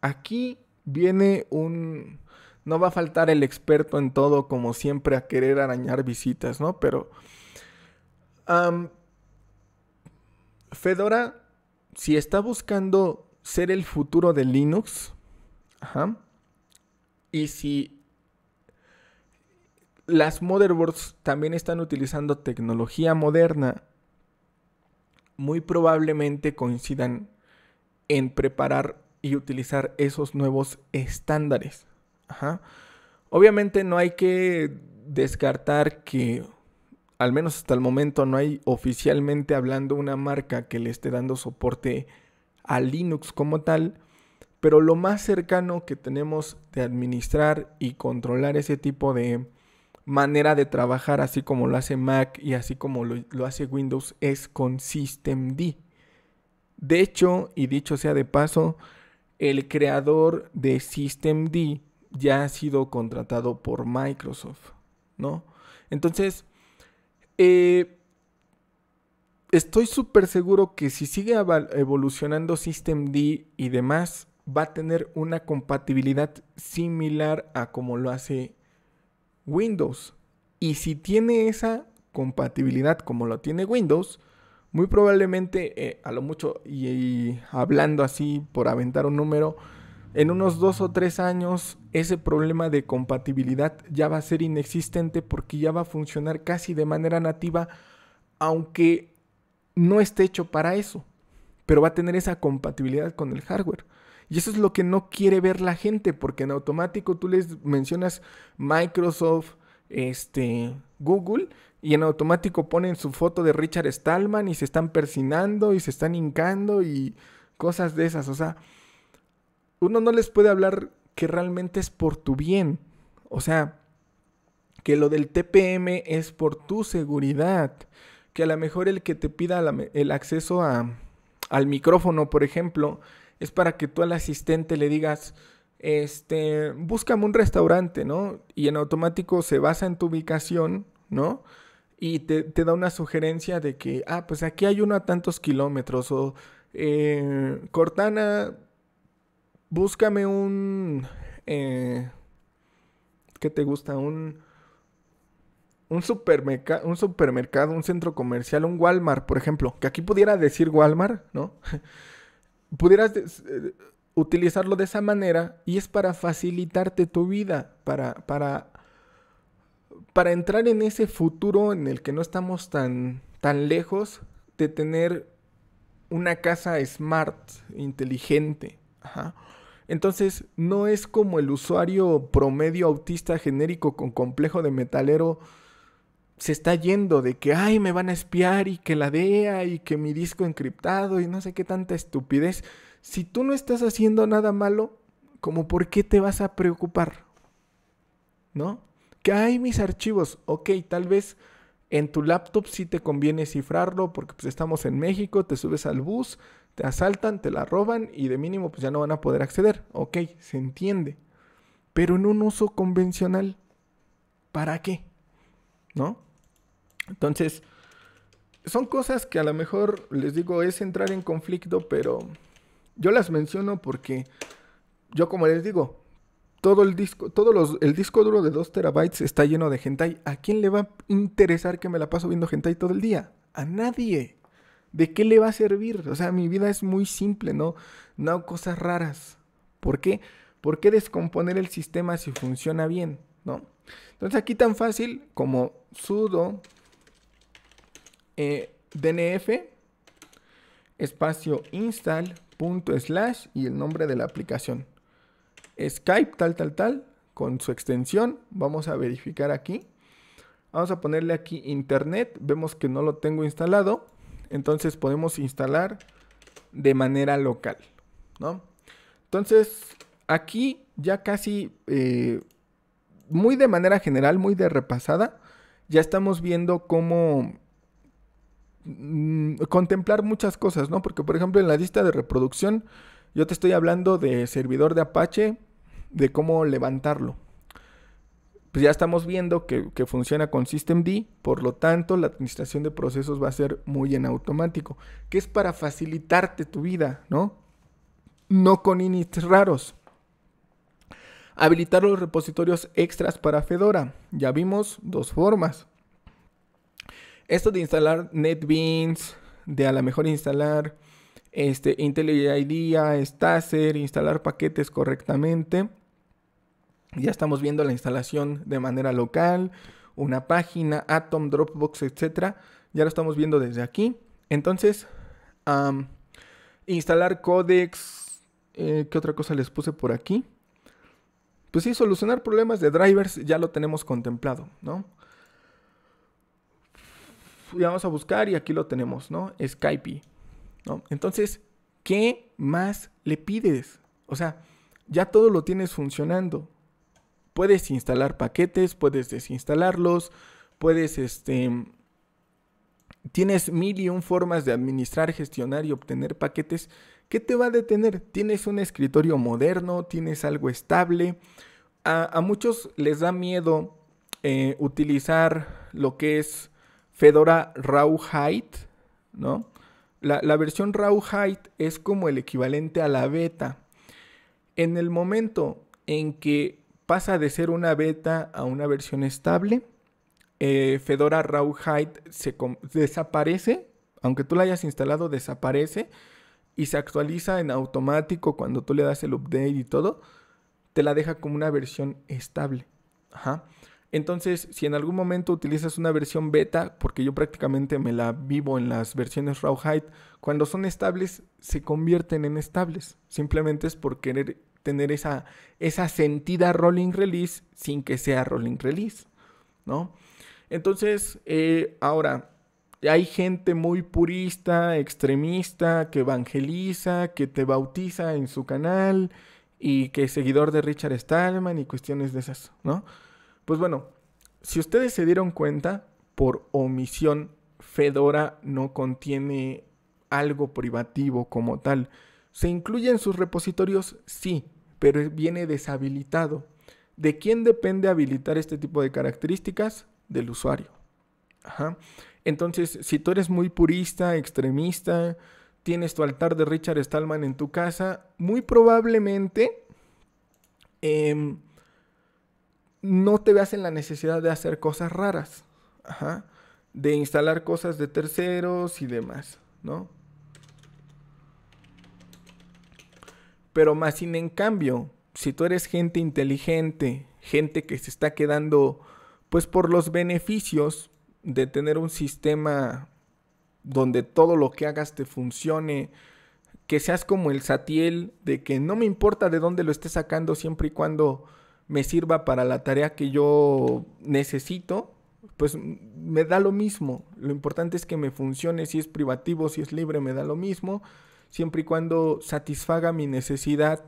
Speaker 1: Aquí viene un... No va a faltar el experto en todo, como siempre, a querer arañar visitas, ¿no? Pero... Fedora, si está buscando ser el futuro de Linux, y si las motherboards también están utilizando tecnología moderna, muy probablemente coincidan en preparar y utilizar esos nuevos estándares. Obviamente no hay que descartar que al menos hasta el momento, no hay oficialmente hablando una marca que le esté dando soporte a Linux como tal, pero lo más cercano que tenemos de administrar y controlar ese tipo de manera de trabajar, así como lo hace Mac y así como lo, hace Windows, es con systemd. De hecho, y dicho sea de paso, el creador de systemd ya ha sido contratado por Microsoft, ¿no? Entonces, eh, estoy súper seguro que si sigue evolucionando System D y demás, va a tener una compatibilidad similar a como lo hace Windows. Y si tiene esa compatibilidad como lo tiene Windows, muy probablemente eh, a lo mucho, y hablando así por aventar un número, en unos dos o tres años ese problema de compatibilidad ya va a ser inexistente porque ya va a funcionar casi de manera nativa, aunque no esté hecho para eso, pero va a tener esa compatibilidad con el hardware. Y eso es lo que no quiere ver la gente, porque en automático tú les mencionas Microsoft, este, Google, y en automático ponen su foto de Richard Stallman y se están persinando y se están hincando y cosas de esas. O sea, uno no les puede hablar que realmente es por tu bien. O sea, que lo del TPM es por tu seguridad. Que a lo mejor el que te pida el acceso a, al micrófono, por ejemplo, es para que tú al asistente le digas, este, búscame un restaurante, ¿no? Y en automático se basa en tu ubicación, ¿no? Y te, da una sugerencia de que, ah, pues aquí hay uno a tantos kilómetros o eh, Cortana búscame un... Eh, ¿Qué te gusta? Un... Un, un, supermercado, un centro comercial, un Walmart, por ejemplo, que aquí pudiera decir Walmart, ¿no? (laughs) Pudieras eh, utilizarlo de esa manera y es para facilitarte tu vida, para, para, para entrar en ese futuro en el que no estamos tan, tan lejos de tener una casa smart, inteligente. Ajá. Entonces, no es como el usuario promedio autista genérico con complejo de metalero se está yendo de que, ay, me van a espiar y que la DEA y que mi disco encriptado y no sé qué tanta estupidez. Si tú no estás haciendo nada malo, como por qué te vas a preocupar? ¿No? Que hay mis archivos, ok, tal vez en tu laptop sí te conviene cifrarlo porque pues, estamos en México, te subes al bus, te asaltan, te la roban y de mínimo pues ya no van a poder acceder. Ok, se entiende. Pero en un uso convencional, ¿para qué? ¿No? Entonces, son cosas que a lo mejor, les digo, es entrar en conflicto, pero yo las menciono porque yo como les digo, todo el disco, todo los, el disco duro de 2 terabytes está lleno de hentai. ¿A quién le va a interesar que me la paso viendo hentai todo el día? A nadie. ¿de qué le va a servir? O sea, mi vida es muy simple, ¿no? No cosas raras. ¿Por qué? ¿Por qué descomponer el sistema si funciona bien? ¿No? Entonces aquí tan fácil como sudo eh, dnf espacio install y el nombre de la aplicación. Skype tal tal tal con su extensión. Vamos a verificar aquí. Vamos a ponerle aquí internet. Vemos que no lo tengo instalado. Entonces podemos instalar de manera local, ¿no? Entonces, aquí ya casi, eh, muy de manera general, muy de repasada, ya estamos viendo cómo mm, contemplar muchas cosas, ¿no? Porque, por ejemplo, en la lista de reproducción, yo te estoy hablando de servidor de Apache, de cómo levantarlo, pues ya estamos viendo que, funciona con SystemD, por lo tanto la administración de procesos va a ser muy en automático, que es para facilitarte tu vida, ¿no? No con inits raros. Habilitar los repositorios extras para Fedora. Ya vimos dos formas. Esto de instalar NetBeans, de a lo mejor instalar este, IntelliJ IDEA, Staser, instalar paquetes correctamente ya estamos viendo la instalación de manera local, una página, Atom, Dropbox, etc. Ya lo estamos viendo desde aquí. Entonces, instalar Codex eh, ¿Qué otra cosa les puse por aquí? Pues sí, solucionar problemas de drivers ya lo tenemos contemplado, ¿no? Y vamos a buscar y aquí lo tenemos, ¿no? Skype, ¿no? Entonces, ¿qué más le pides? O sea, ya todo lo tienes funcionando puedes instalar paquetes, puedes desinstalarlos, puedes este tienes mil y un formas de administrar, gestionar y obtener paquetes. ¿Qué te va a detener? Tienes un escritorio moderno, tienes algo estable. A, muchos les da miedo eh, utilizar lo que es Fedora Rawhide, ¿no? La, la versión Rawhide es como el equivalente a la beta. En el momento en que pasa de ser una beta a una versión estable. Eh, Fedora Rawhide se desaparece, aunque tú la hayas instalado, desaparece y se actualiza en automático cuando tú le das el update y todo. Te la deja como una versión estable. Ajá. Entonces, si en algún momento utilizas una versión beta, porque yo prácticamente me la vivo en las versiones Rawhide, cuando son estables se convierten en estables. Simplemente es por querer tener esa, esa sentida rolling release sin que sea rolling release, ¿no? Entonces, eh, ahora, hay gente muy purista, extremista, que evangeliza, que te bautiza en su canal y que es seguidor de Richard Stallman y cuestiones de esas, ¿no? Pues bueno, si ustedes se dieron cuenta, por omisión, Fedora no contiene algo privativo como tal. ¿Se incluye en sus repositorios? Sí, pero viene deshabilitado. ¿De quién depende habilitar este tipo de características? Del usuario. Ajá. Entonces, si tú eres muy purista, extremista, tienes tu altar de Richard Stallman en tu casa, muy probablemente em, no te veas en la necesidad de hacer cosas raras, Ajá. de instalar cosas de terceros y demás, ¿no? Pero más sin en cambio, si tú eres gente inteligente, gente que se está quedando pues por los beneficios de tener un sistema donde todo lo que hagas te funcione, que seas como el satiel de que no me importa de dónde lo esté sacando siempre y cuando me sirva para la tarea que yo necesito, pues me da lo mismo. Lo importante es que me funcione, si es privativo, si es libre, me da lo mismo siempre y cuando satisfaga mi necesidad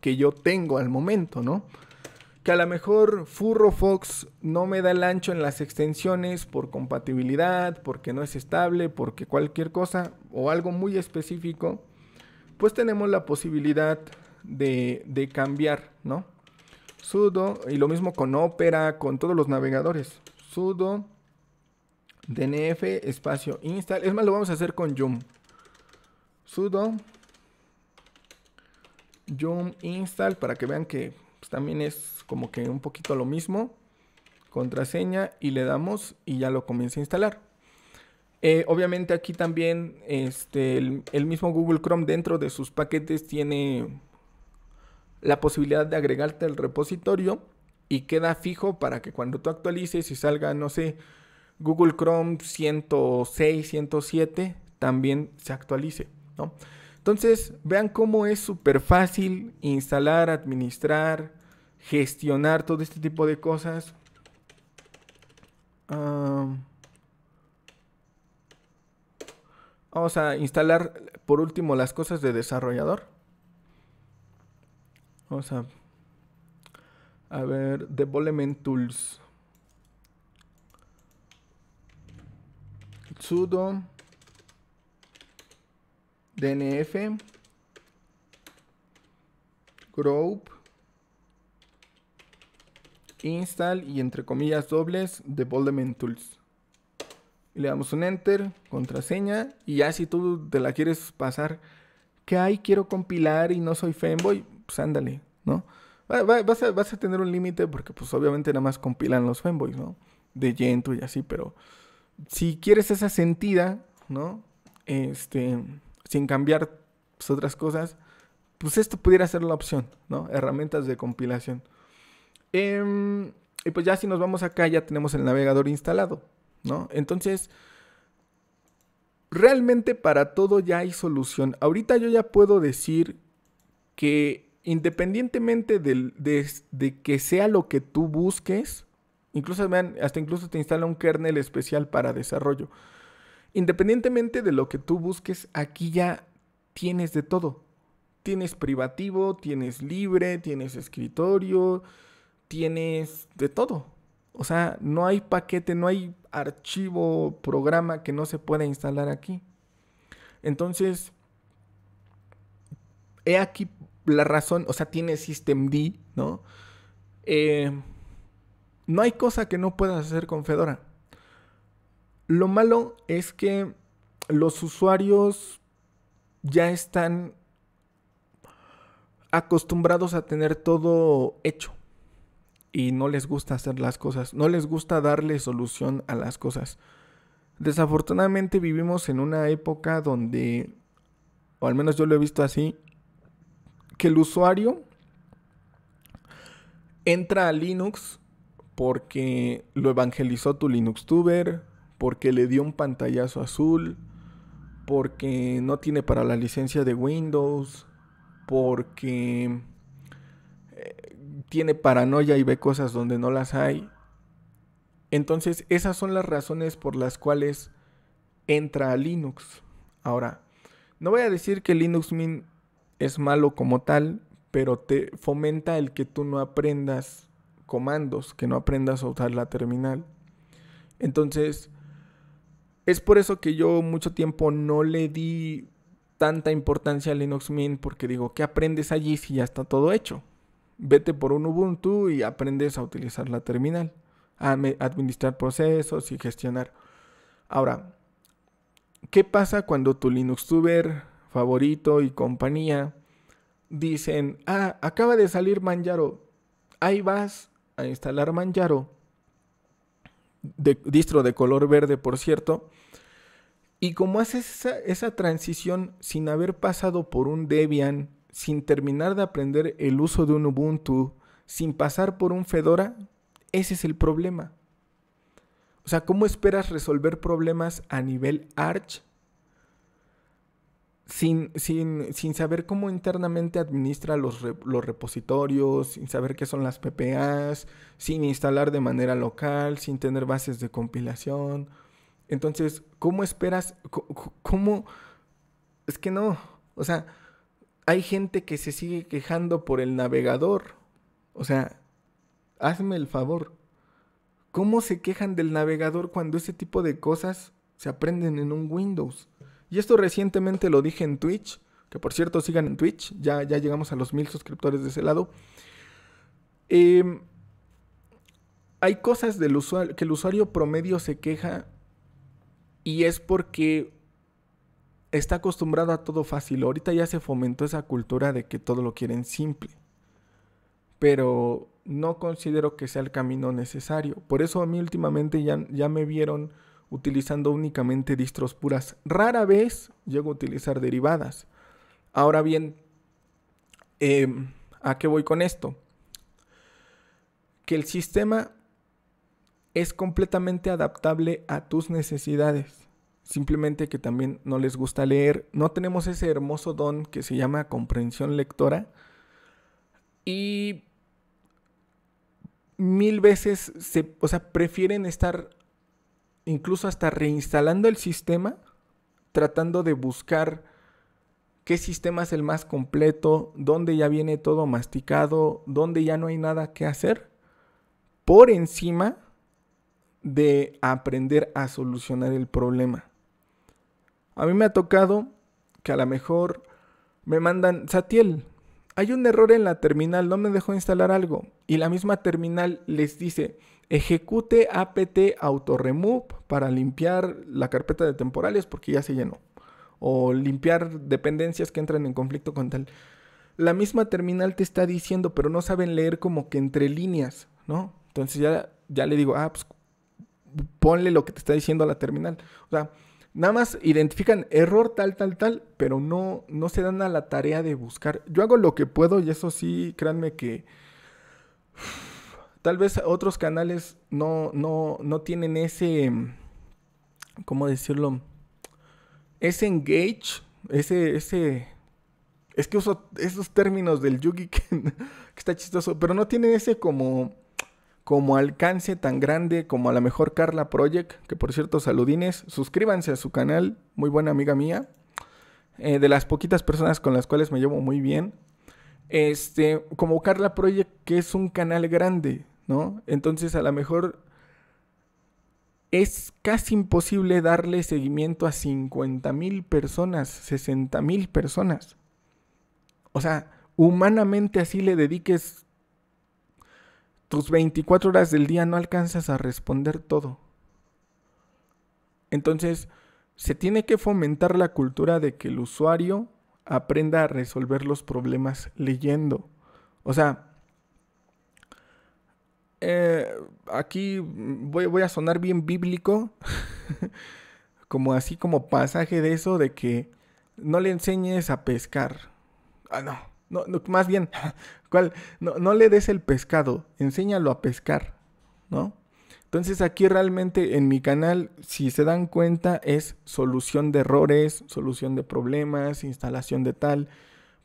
Speaker 1: que yo tengo al momento, ¿no? Que a lo mejor Furro Fox no me da el ancho en las extensiones por compatibilidad, porque no es estable, porque cualquier cosa o algo muy específico, pues tenemos la posibilidad de, cambiar, ¿no? Sudo, y lo mismo con Opera, con todos los navegadores. Sudo, DNF, espacio, install. Es más, lo vamos a hacer con Joom sudo yum install para que vean que pues, también es como que un poquito lo mismo. Contraseña y le damos y ya lo comienza a instalar. Eh, obviamente aquí también este, el, mismo Google Chrome dentro de sus paquetes tiene la posibilidad de agregarte el repositorio y queda fijo para que cuando tú actualices y salga, no sé, Google Chrome 106, 107, también se actualice. Entonces, vean cómo es súper fácil instalar, administrar, gestionar todo este tipo de cosas. vamos a instalar por último las cosas de desarrollador. Vamos a, a ver, Development Tools. sudo DNF group install y entre comillas dobles development tools y le damos un enter contraseña y ya si tú te la quieres pasar ¿qué hay quiero compilar y no soy fanboy pues ándale no vas a, tener un límite porque pues obviamente nada más compilan los fanboys no de Gentoo y así pero si quieres esa sentida no este sin cambiar pues, otras cosas, pues esto pudiera ser la opción, ¿no? Herramientas de compilación. Em, y pues ya si nos vamos acá, ya tenemos el navegador instalado, ¿no? Entonces, realmente para todo ya hay solución. Ahorita yo ya puedo decir que independientemente de, que sea lo que tú busques, incluso vean, hasta incluso te instala un kernel especial para desarrollo. Independientemente de lo que tú busques, aquí ya tienes de todo. Tienes privativo, tienes libre, tienes escritorio, tienes de todo. O sea, no hay paquete, no hay archivo, programa que no se pueda instalar aquí. Entonces, he aquí la razón, o sea, tiene systemd, ¿no? Eh, no hay cosa que no puedas hacer con Fedora. Lo malo es que los usuarios ya están acostumbrados a tener todo hecho y no les gusta hacer las cosas, no les gusta darle solución a las cosas. Desafortunadamente vivimos en una época donde, o al menos yo lo he visto así, que el usuario entra a Linux porque lo evangelizó tu Linux Tuber, porque le dio un pantallazo azul, porque no tiene para la licencia de Windows, porque eh, tiene paranoia y ve cosas donde no las hay. Entonces esas son las razones por las cuales entra a Linux. Ahora, no voy a decir que Linux Mint es malo como tal, pero te fomenta el que tú no aprendas comandos, que no aprendas a usar la terminal. Entonces, es por eso que yo mucho tiempo no le di tanta importancia a Linux Mint porque digo, ¿qué aprendes allí si ya está todo hecho? Vete por un Ubuntu y aprendes a utilizar la terminal, a administrar procesos y gestionar. Ahora, ¿qué pasa cuando tu Linux tuber favorito y compañía dicen, ah, acaba de salir Manjaro, ahí vas a instalar Manjaro distro de color verde, por cierto. Y como haces esa transición sin haber pasado por un Debian, sin terminar de aprender el uso de un Ubuntu, sin pasar por un Fedora, ese es el problema. O sea, ¿cómo esperas resolver problemas a nivel Arch sin, sin, sin saber cómo internamente administra los, los repositorios, sin saber qué son las PPAs, sin instalar de manera local, sin tener bases de compilación. Entonces, ¿cómo esperas? ¿Cómo? Es que no. O sea, hay gente que se sigue quejando por el navegador. O sea, hazme el favor. ¿Cómo se quejan del navegador cuando ese tipo de cosas se aprenden en un Windows? Y esto recientemente lo dije en Twitch, que por cierto sigan en Twitch, ya, ya llegamos a los mil suscriptores de ese lado. Em, hay cosas del que el usuario promedio se queja y es porque está acostumbrado a todo fácil. Ahorita ya se fomentó esa cultura de que todo lo quieren simple. Pero no considero que sea el camino necesario. Por eso a mí últimamente ya, ya me vieron utilizando únicamente distros puras. Rara vez llego a utilizar derivadas. Ahora bien, em, ¿a qué voy con esto? Que el sistema es completamente adaptable a tus necesidades. Simplemente que también no les gusta leer. No tenemos ese hermoso don que se llama comprensión lectora. Y mil veces se, o sea, prefieren estar incluso hasta reinstalando el sistema, tratando de buscar qué sistema es el más completo, dónde ya viene todo masticado, dónde ya no hay nada que hacer, por encima de aprender a solucionar el problema. A mí me ha tocado que a lo mejor me mandan, Satiel, hay un error en la terminal, no me dejó instalar algo. Y la misma terminal les dice, Ejecute apt autoremove para limpiar la carpeta de temporales porque ya se llenó. O limpiar dependencias que entran en conflicto con tal. La misma terminal te está diciendo, pero no saben leer como que entre líneas, ¿no? Entonces ya, ya le digo, ah, pues ponle lo que te está diciendo a la terminal. O sea, nada más identifican error tal, tal, tal, pero no, no se dan a la tarea de buscar. Yo hago lo que puedo y eso sí, créanme que Tal vez otros canales no, no, no tienen ese, mm, ¿cómo decirlo? Ese engage, ese, ese, es que uso esos términos del Yugi (laughs) que, que está chistoso, pero no tienen ese como, como alcance tan grande como a la mejor Carla Project, que por cierto, saludines, suscríbanse a su canal, muy buena amiga mía, eh, de las poquitas personas con las cuales me llevo muy bien. Este, como Carla Project, que es un canal grande, entonces a lo mejor es casi imposible darle seguimiento a 50.000 mil personas, 60.000 mil personas. O sea, humanamente así le dediques tus 24 horas del día, no alcanzas a responder todo. Entonces, se tiene que fomentar la cultura de que el usuario aprenda a resolver los problemas leyendo. O sea, eh, aquí voy, a sonar bien bíblico, (laughs) como así como pasaje de eso, de que no le enseñes a pescar. Ah, no, no, más bien, (laughs) ¿cuál? No, no, le des el pescado, enséñalo a pescar, ¿no? Entonces aquí realmente en mi canal, si se dan cuenta, es solución de errores, solución de problemas, instalación de tal,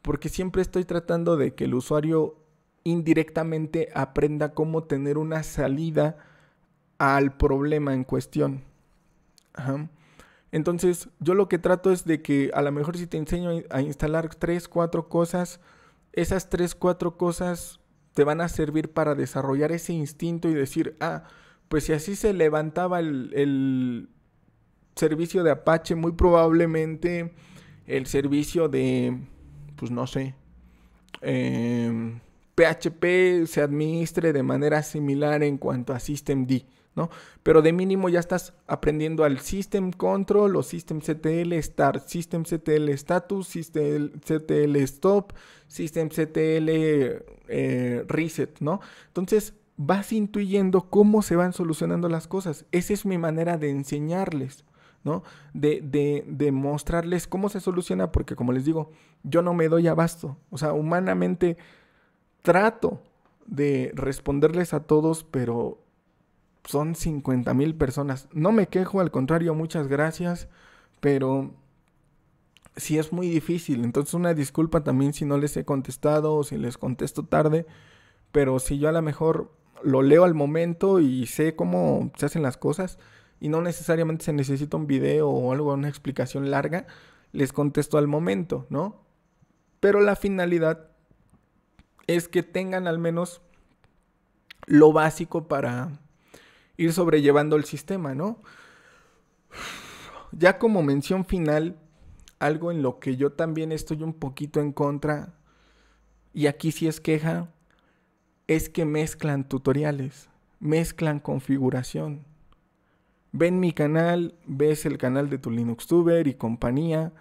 Speaker 1: porque siempre estoy tratando de que el usuario indirectamente aprenda cómo tener una salida al problema en cuestión. Entonces, yo lo que trato es de que a lo mejor si te enseño a instalar tres, cuatro cosas, esas tres, cuatro cosas te van a servir para desarrollar ese instinto y decir, ah, pues si así se levantaba el, el servicio de Apache, muy probablemente el servicio de, pues no sé, eh, PHP se administre de manera similar en cuanto a systemd, ¿no? Pero de mínimo ya estás aprendiendo al system control o Systemctl start, Systemctl status, Systemctl stop, Systemctl eh, reset, ¿no? Entonces vas intuyendo cómo se van solucionando las cosas. Esa es mi manera de enseñarles. ¿no? De, de, de, mostrarles cómo se soluciona, porque como les digo, yo no me doy abasto. O sea, humanamente trato de responderles a todos, pero son 50 mil personas. No me quejo, al contrario, muchas gracias, pero sí es muy difícil. Entonces una disculpa también si no les he contestado o si les contesto tarde, pero si yo a lo mejor lo leo al momento y sé cómo se hacen las cosas y no necesariamente se necesita un video o algo, una explicación larga, les contesto al momento, ¿no? Pero la finalidad es que tengan al menos lo básico para ir sobrellevando el sistema, ¿no? Ya como mención final, algo en lo que yo también estoy un poquito en contra, y aquí sí es queja, es que mezclan tutoriales, mezclan configuración. Ven mi canal, ves el canal de tu LinuxTuber y compañía,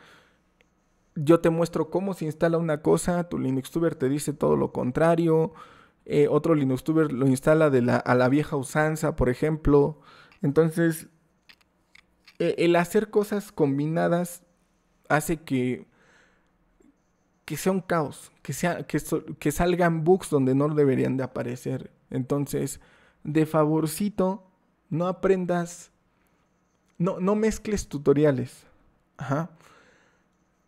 Speaker 1: yo te muestro cómo se instala una cosa, tu Linux te dice todo lo contrario, eh, otro Linux lo instala a la vieja usanza, por ejemplo. Entonces, e, el hacer cosas combinadas hace que, que sea un caos, que, sea, que, salgan bugs donde no deberían de aparecer. Entonces, de favorcito, no aprendas, no, no mezcles tutoriales. Ajá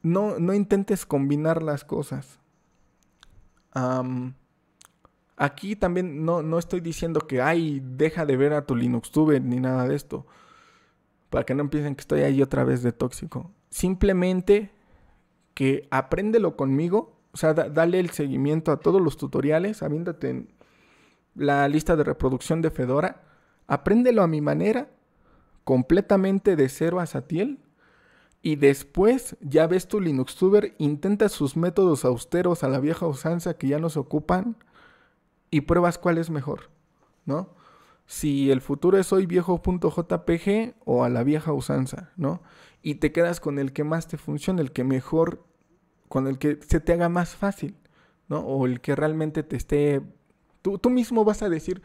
Speaker 1: no, no intentes combinar las cosas. aquí también no, estoy diciendo que, ay, deja de ver a tu LinuxTube ni nada de esto. Para que no empiecen que estoy ahí otra vez de tóxico. Simplemente que apréndelo conmigo. O sea, dale el seguimiento a todos los tutoriales. Sabiéndote en la lista de reproducción de Fedora. Apréndelo a mi manera. Completamente de cero a Satiel. Y después ya ves tu LinuxTuber, intentas intenta sus métodos austeros a la vieja usanza que ya nos ocupan y pruebas cuál es mejor, ¿no? Si el futuro es hoy viejo.jpg o a la vieja usanza, ¿no? Y te quedas con el que más te funciona, el que mejor, con el que se te haga más fácil, ¿no? O el que realmente te esté... Tú, tú mismo vas a decir,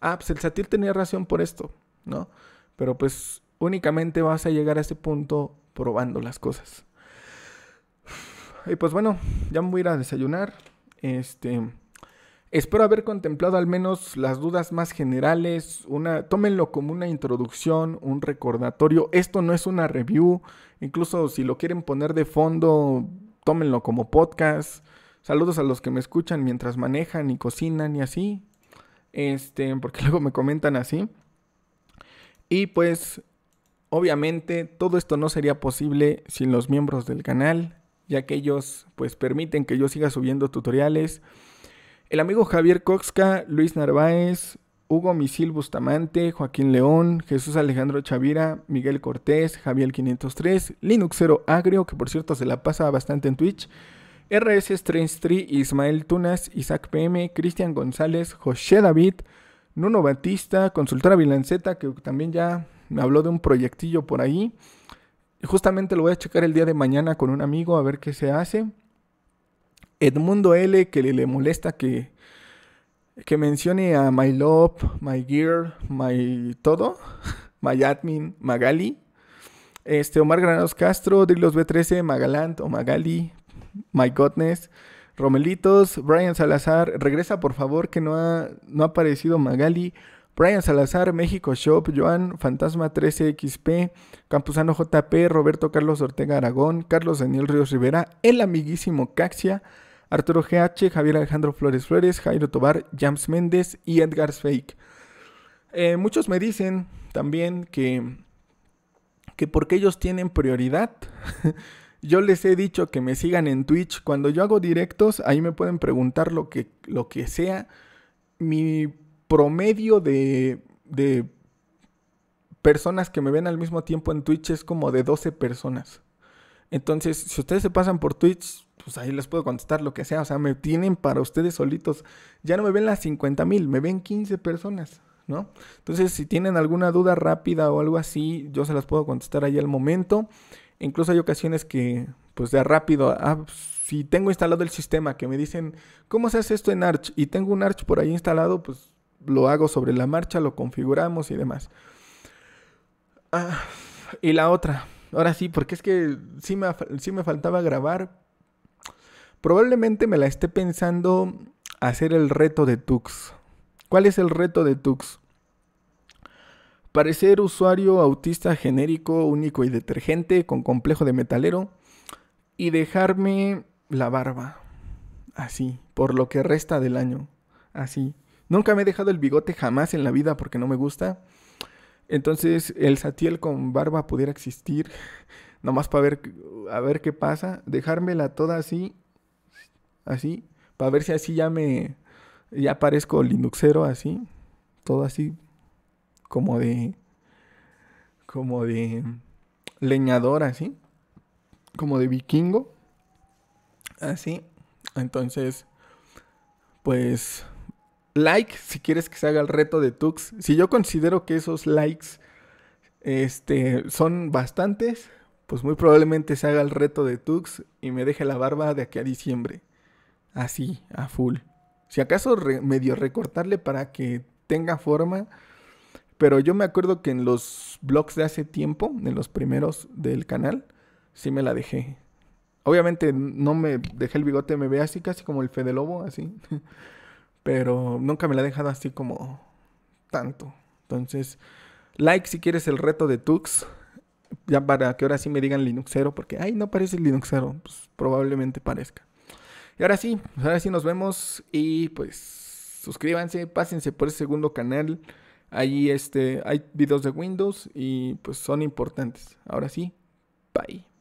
Speaker 1: ah, pues el satir tenía razón por esto, ¿no? Pero pues únicamente vas a llegar a ese punto probando las cosas. Y pues bueno, ya me voy a ir a desayunar. Este. Espero haber contemplado al menos las dudas más generales, una, tómenlo como una introducción, un recordatorio. Esto no es una review, incluso si lo quieren poner de fondo, tómenlo como podcast. Saludos a los que me escuchan mientras manejan y cocinan y así. Este, porque (laughs) luego me comentan así. Y pues Obviamente todo esto no sería posible sin los miembros del canal, ya que ellos pues permiten que yo siga subiendo tutoriales. El amigo Javier Coxca, Luis Narváez, Hugo Misil Bustamante, Joaquín León, Jesús Alejandro Chavira, Miguel Cortés, Javier 503, Linuxero Agrio, que por cierto se la pasa bastante en Twitch, RS Strange 3, Ismael Tunas, Isaac PM, Cristian González, José David, Nuno Batista, Consultora Vilanceta, que también ya me habló de un proyectillo por ahí. Justamente lo voy a checar el día de mañana con un amigo a ver qué se hace. Edmundo L, que le, molesta que, que mencione a My Love, My Gear, My Todo, (laughs) My Admin, Magali. Este, Omar Granados Castro, los B13, Magalant o Magali, My Godness, Romelitos, Brian Salazar, regresa por favor que no ha, no ha aparecido Magali, Brian Salazar, México Shop, Joan, Fantasma 13XP, Campuzano JP, Roberto Carlos Ortega Aragón, Carlos Daniel Ríos Rivera, el amiguísimo Caxia, Arturo GH, Javier Alejandro Flores Flores, Jairo Tobar, James Méndez y Edgar Fake. Eh, muchos me dicen también que, que porque ellos tienen prioridad. (laughs) Yo les he dicho que me sigan en Twitch. Cuando yo hago directos, ahí me pueden preguntar lo que, lo que sea. Mi promedio de, personas que me ven al mismo tiempo en Twitch es como de 12 personas. Entonces, si ustedes se pasan por Twitch, pues ahí les puedo contestar lo que sea. O sea, me tienen para ustedes solitos. Ya no me ven las 50 mil, me ven 15 personas, ¿no? Entonces, si tienen alguna duda rápida o algo así, yo se las puedo contestar ahí al momento. incluso hay ocasiones que, pues de rápido, ah, si tengo instalado el sistema que me dicen, ¿cómo se hace esto en Arch? Y tengo un Arch por ahí instalado, pues lo hago sobre la marcha, lo configuramos y demás. Ah, y la otra, ahora sí, porque es que sí me, sí me faltaba grabar. Probablemente me la esté pensando hacer el reto de Tux. ¿Cuál es el reto de Tux? Parecer usuario autista genérico, único y detergente, con complejo de metalero, y dejarme la barba, así, por lo que resta del año, así. Nunca me he dejado el bigote jamás en la vida porque no me gusta. Entonces, el Satiel con barba pudiera existir, (laughs) nomás para ver, a ver qué pasa. Dejármela toda así, así, para ver si así ya me, ya parezco Linuxero así, todo así, como de, como de leñador así, como de vikingo, así. Entonces, pues like si quieres que se haga el reto de Tux. Si yo considero que esos likes este, son bastantes, pues muy probablemente se haga el reto de Tux y me deje la barba de aquí a diciembre. Así, a full. Si acaso medio recortarle para que tenga forma. Pero yo me acuerdo que en los blogs de hace tiempo, en los primeros del canal, sí me la dejé. Obviamente no me dejé el bigote, me ve así casi como el fe de Lobo, así. (laughs) Pero nunca me la ha dejado así como tanto. Entonces, like si quieres el reto de Tux. Ya para que ahora sí me digan Linuxero, porque ay, no parece Linuxero. Pues probablemente parezca. Y ahora sí, ahora sí nos vemos. Y pues suscríbanse, pásense por ese segundo canal. Ahí este, hay videos de Windows y pues son importantes. Ahora sí, bye.